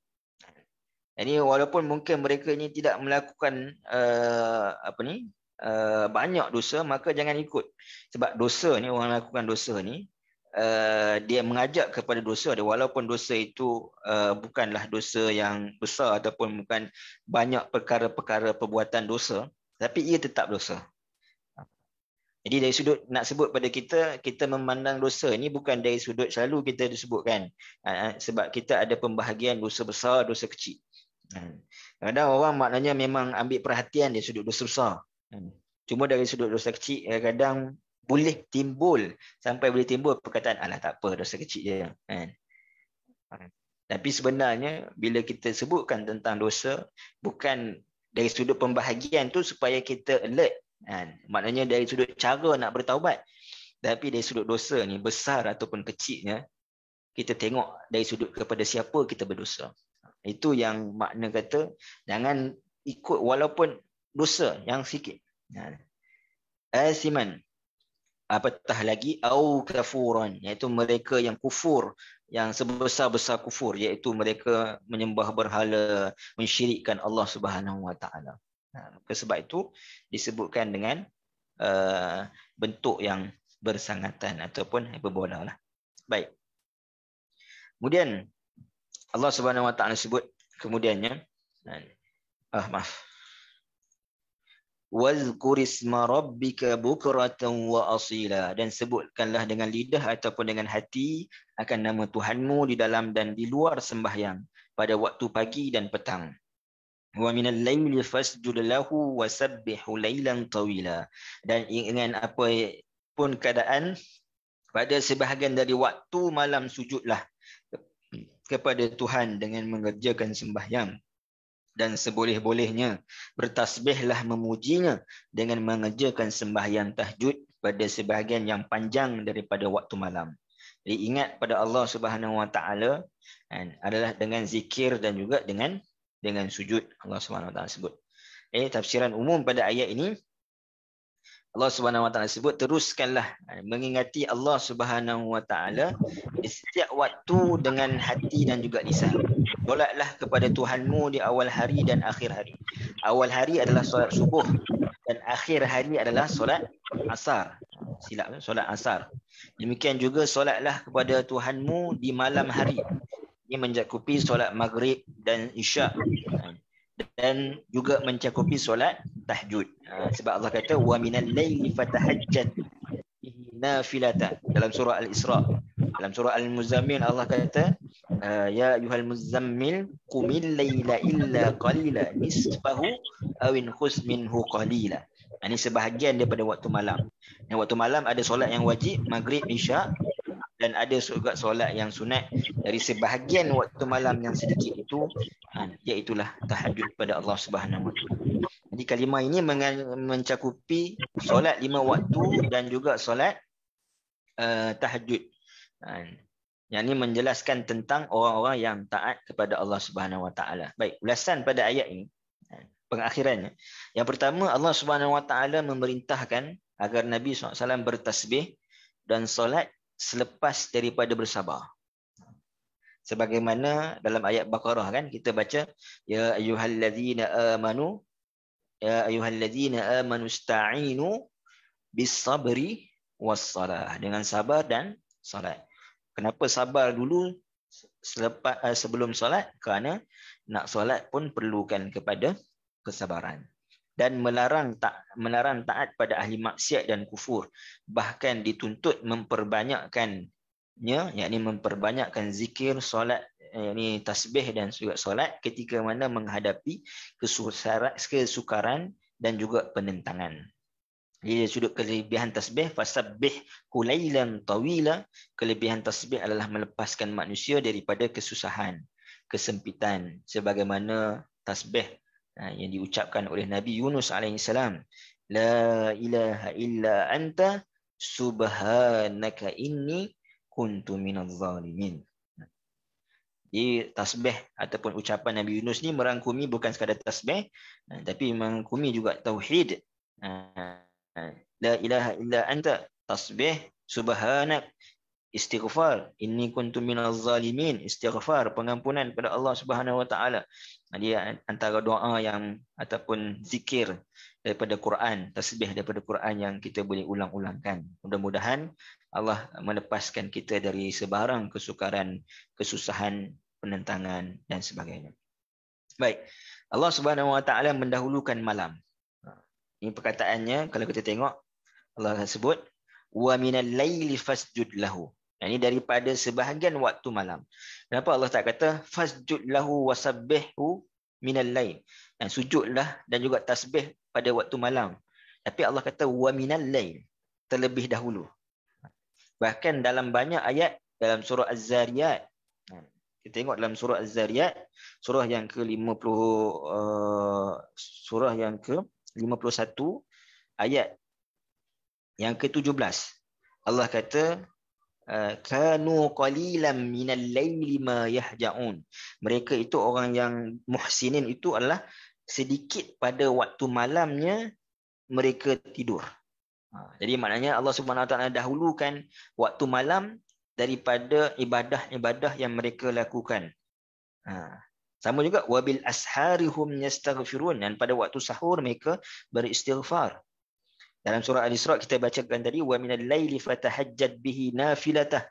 [SPEAKER 1] Ini walaupun mungkin mereka ini tidak melakukan uh, apa ni uh, banyak dosa maka jangan ikut sebab dosa ni orang lakukan dosa ni uh, dia mengajak kepada dosa dia walaupun dosa itu uh, bukanlah dosa yang besar ataupun bukan banyak perkara-perkara perbuatan dosa tapi ia tetap dosa jadi dari sudut nak sebut pada kita, kita memandang dosa ini bukan dari sudut selalu kita disebutkan. Ha, ha, sebab kita ada pembahagian dosa besar, dosa kecil. Ha. Kadang-kadang orang maknanya memang ambil perhatian dari sudut dosa besar. Cuma dari sudut dosa kecil, kadang-kadang boleh timbul. Sampai boleh timbul perkataan, alah tak apa, dosa kecil je. Tapi sebenarnya, bila kita sebutkan tentang dosa, bukan dari sudut pembahagian tu supaya kita alert kan maknanya dari sudut cara nak bertaubat tapi dari sudut dosa ni besar ataupun kecilnya kita tengok dari sudut kepada siapa kita berdosa itu yang makna kata jangan ikut walaupun dosa yang sikit ha. asiman apatah lagi au kafuran iaitu mereka yang kufur yang sebesar-besar kufur iaitu mereka menyembah berhala mensyirikkan Allah Subhanahu wa taala Ha, maka sebab itu disebutkan dengan eh, bentuk yang bersangatan ataupun hiperbola lah. Baik. Kemudian Allah Subhanahu Wa Taala sebut kemudiannya. Ha, ah maaf. Wazkur isma rabbika bukratan wa asila dan sebutkanlah dengan lidah ataupun dengan hati akan nama Tuhanmu di dalam dan di luar sembahyang pada waktu pagi dan petang wa minal laili fasjud lahu wasabbihu lailan tawila dan dengan apa pun keadaan pada sebahagian dari waktu malam sujudlah kepada Tuhan dengan mengerjakan sembahyang dan seboleh-bolehnya bertasbihlah memujinya dengan mengerjakan sembahyang tahajud pada sebahagian yang panjang daripada waktu malam. diingat pada Allah Subhanahu Wa Taala adalah dengan zikir dan juga dengan dengan sujud Allah Subhanahu Wa Taala sebut. Eh, tafsiran umum pada ayat ini Allah Subhanahu Wa Taala sebut teruskanlah ha, mengingati Allah Subhanahu Wa Taala setiap waktu dengan hati dan juga lisan. Bolatlah kepada Tuhanmu di awal hari dan akhir hari. Awal hari adalah solat subuh dan akhir hari adalah solat asar. Silap eh? Solat asar. Demikian juga solatlah kepada Tuhanmu di malam hari ini mencakupi solat maghrib dan isyak dan juga mencakupi solat tahajud ha, sebab Allah kata wa minal laili fatahajjat nafilatan dalam surah al-Isra dalam surah al-muzammil Allah kata ha, ya ayyuhal muzammil qumil laila illa qalila nisfahu aw inqus minhu qalila ha, ini sebahagian daripada waktu malam. Yang waktu malam ada solat yang wajib, maghrib, isyak, dan ada juga solat yang sunat dari sebahagian waktu malam yang sedikit itu ha, iaitu tahajud kepada Allah Subhanahu wa taala. Jadi kalimah ini mencakupi solat lima waktu dan juga solat uh, tahajud. Ha, yang ini menjelaskan tentang orang-orang yang taat kepada Allah Subhanahu wa taala. Baik, ulasan pada ayat ini ha, pengakhirannya. Yang pertama Allah Subhanahu wa taala memerintahkan agar Nabi SAW bertasbih dan solat selepas daripada bersabar. Sebagaimana dalam ayat Baqarah kan kita baca ya ayyuhallazina amanu ya ayyuhallazina amanu ista'inu bisabri Salah dengan sabar dan solat. Kenapa sabar dulu selepas eh, sebelum solat? Kerana nak solat pun perlukan kepada kesabaran dan melarang tak melarang taat pada ahli maksiat dan kufur bahkan dituntut memperbanyakkannya yakni memperbanyakkan zikir solat yakni tasbih dan juga solat ketika mana menghadapi kesusahan kesukaran dan juga penentangan jadi sudut kelebihan tasbih fasabbih kulailan tawila kelebihan tasbih adalah melepaskan manusia daripada kesusahan kesempitan sebagaimana tasbih Ha, yang diucapkan oleh Nabi Yunus alaihissalam. La ilaha illa anta subhanaka inni kuntu minaz zalimin. Di tasbih ataupun ucapan Nabi Yunus ni merangkumi bukan sekadar tasbih ha, tapi merangkumi juga tauhid. Ha, La ilaha illa anta tasbih subhanak istighfar inni kuntu minaz zalimin istighfar pengampunan kepada Allah Subhanahu wa taala dia antara doa yang ataupun zikir daripada Quran tasbih daripada Quran yang kita boleh ulang-ulangkan mudah-mudahan Allah melepaskan kita dari sebarang kesukaran kesusahan penentangan dan sebagainya baik Allah Subhanahu wa taala mendahulukan malam ini perkataannya kalau kita tengok Allah sebut wa minal laili fasjud lahu yang ini daripada sebahagian waktu malam. Kenapa Allah tak kata fasjud lahu wasabbihu minal lain? Dan sujudlah dan juga tasbih pada waktu malam. Tapi Allah kata wa minal lain terlebih dahulu. Bahkan dalam banyak ayat dalam surah Az-Zariyat. Kita tengok dalam surah Az-Zariyat, surah yang ke-50 uh, eh, surah yang ke-51 ayat yang ke-17. Allah kata Eh, kanu qalilan minal laili ma yahjaun mereka itu orang yang muhsinin itu adalah sedikit pada waktu malamnya mereka tidur ha, jadi maknanya Allah Subhanahu taala dahulukan waktu malam daripada ibadah-ibadah yang mereka lakukan ha, sama juga wabil asharihum yastaghfirun dan pada waktu sahur mereka beristighfar dalam surah al-isra kita bacakan tadi wa minal laili fatahajjat bihi nafilatah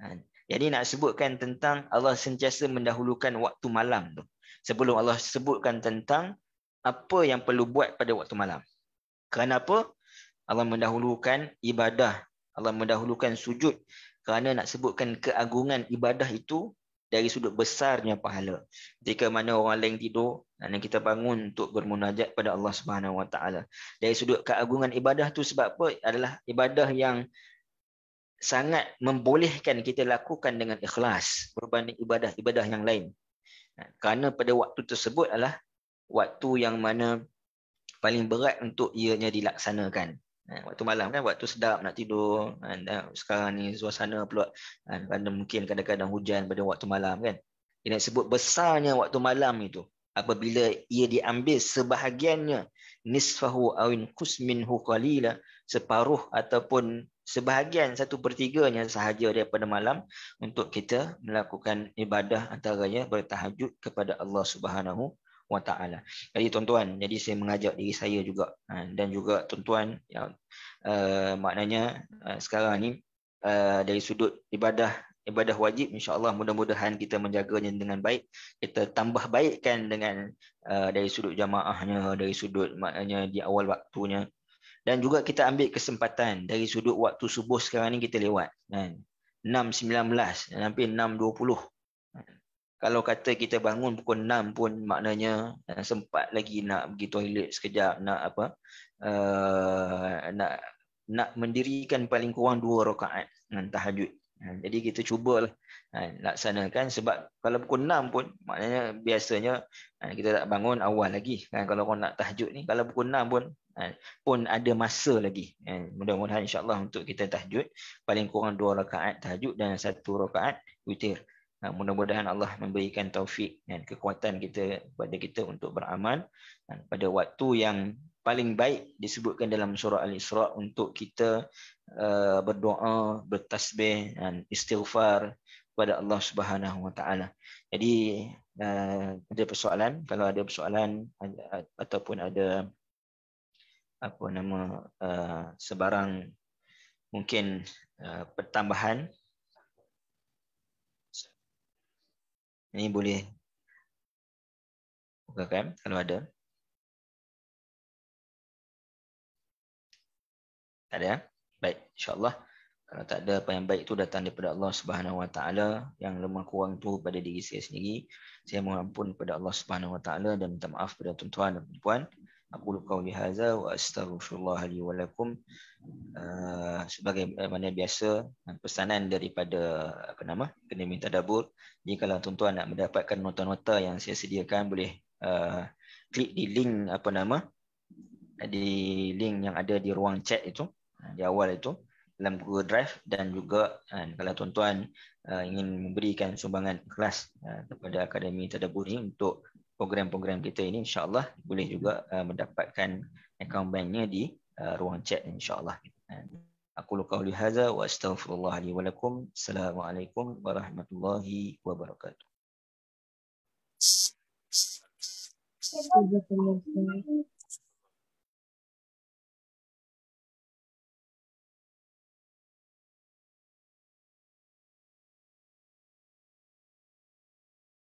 [SPEAKER 1] ha, jadi nak sebutkan tentang Allah sentiasa mendahulukan waktu malam tu sebelum Allah sebutkan tentang apa yang perlu buat pada waktu malam kenapa Allah mendahulukan ibadah Allah mendahulukan sujud kerana nak sebutkan keagungan ibadah itu dari sudut besarnya pahala. Ketika mana orang lain tidur dan kita bangun untuk bermunajat pada Allah Subhanahu Wa Taala. Dari sudut keagungan ibadah tu sebab apa? Adalah ibadah yang sangat membolehkan kita lakukan dengan ikhlas berbanding ibadah-ibadah yang lain. Kerana pada waktu tersebut adalah waktu yang mana paling berat untuk ianya dilaksanakan. Eh, waktu malam kan, waktu sedap nak tidur. Kan, sekarang ni suasana pula. Kadang mungkin kadang-kadang hujan pada waktu malam kan. Dia nak sebut besarnya waktu malam itu. Apabila ia diambil sebahagiannya. Nisfahu awin kusmin huqalila. Separuh ataupun sebahagian satu pertiganya sahaja daripada malam untuk kita melakukan ibadah antaranya bertahajud kepada Allah Subhanahu wa taala. Jadi tuan-tuan, jadi saya mengajak diri saya juga ha, dan juga tuan-tuan ya, eh, maknanya eh, sekarang ni eh, dari sudut ibadah ibadah wajib Insya Allah mudah-mudahan kita menjaganya dengan baik kita tambah baikkan dengan dari sudut jamaahnya dari sudut maknanya di awal waktunya dan juga kita ambil kesempatan dari sudut waktu subuh sekarang ni kita lewat kan 6.19 sampai kalau kata kita bangun pukul 6 pun maknanya eh, sempat lagi nak pergi toilet sekejap nak apa uh, nak nak mendirikan paling kurang 2 rakaat dengan hmm, tahajud. Hmm, jadi kita cubalah hmm, laksanakan sebab kalau pukul 6 pun maknanya biasanya kita tak bangun awal lagi kan kalau orang nak tahajud ni kalau pukul 6 pun pun ada masa lagi mudah-mudahan insyaallah untuk kita tahajud paling kurang 2 rakaat tahajud dan 1 rakaat witir mudah-mudahan Allah memberikan taufik dan kekuatan kita kepada kita untuk beramal pada waktu yang paling baik disebutkan dalam surah al-isra untuk kita eh, berdoa bertasbih dan istighfar kepada Allah Subhanahu wa taala. Jadi eh, ada persoalan kalau ada persoalan eh, ataupun ada apa nama sebarang mungkin pertambahan Ini boleh buka cam kalau ada. Tak ada? Ya? Baik, insyaAllah. Kalau tak ada, apa yang baik itu datang daripada Allah Subhanahu Wa Taala yang lemah kurang itu pada diri saya sendiri. Saya mohon ampun kepada Allah Subhanahu Wa Taala dan minta maaf kepada tuan-tuan dan puan-puan aku lukau li haza wa astaghfirullah li wa lakum uh, sebagai eh, mana biasa ah, pesanan daripada apa nama kena minta dabur ni kalau tuan-tuan nak mendapatkan nota-nota yang saya sediakan boleh uh, klik di link apa nama di link yang ada di ruang chat itu di awal itu dalam Google Drive dan juga kan, kalau tuan-tuan uh, ingin memberikan sumbangan kelas uh, kepada Akademi Tadabur ini untuk program-program kita ini insyaallah boleh juga uh, mendapatkan akaun banknya di uh, ruang chat insyaallah. Aku lu qawli hadza wa astaghfirullah li wa lakum. Assalamualaikum warahmatullahi wabarakatuh. Thank you.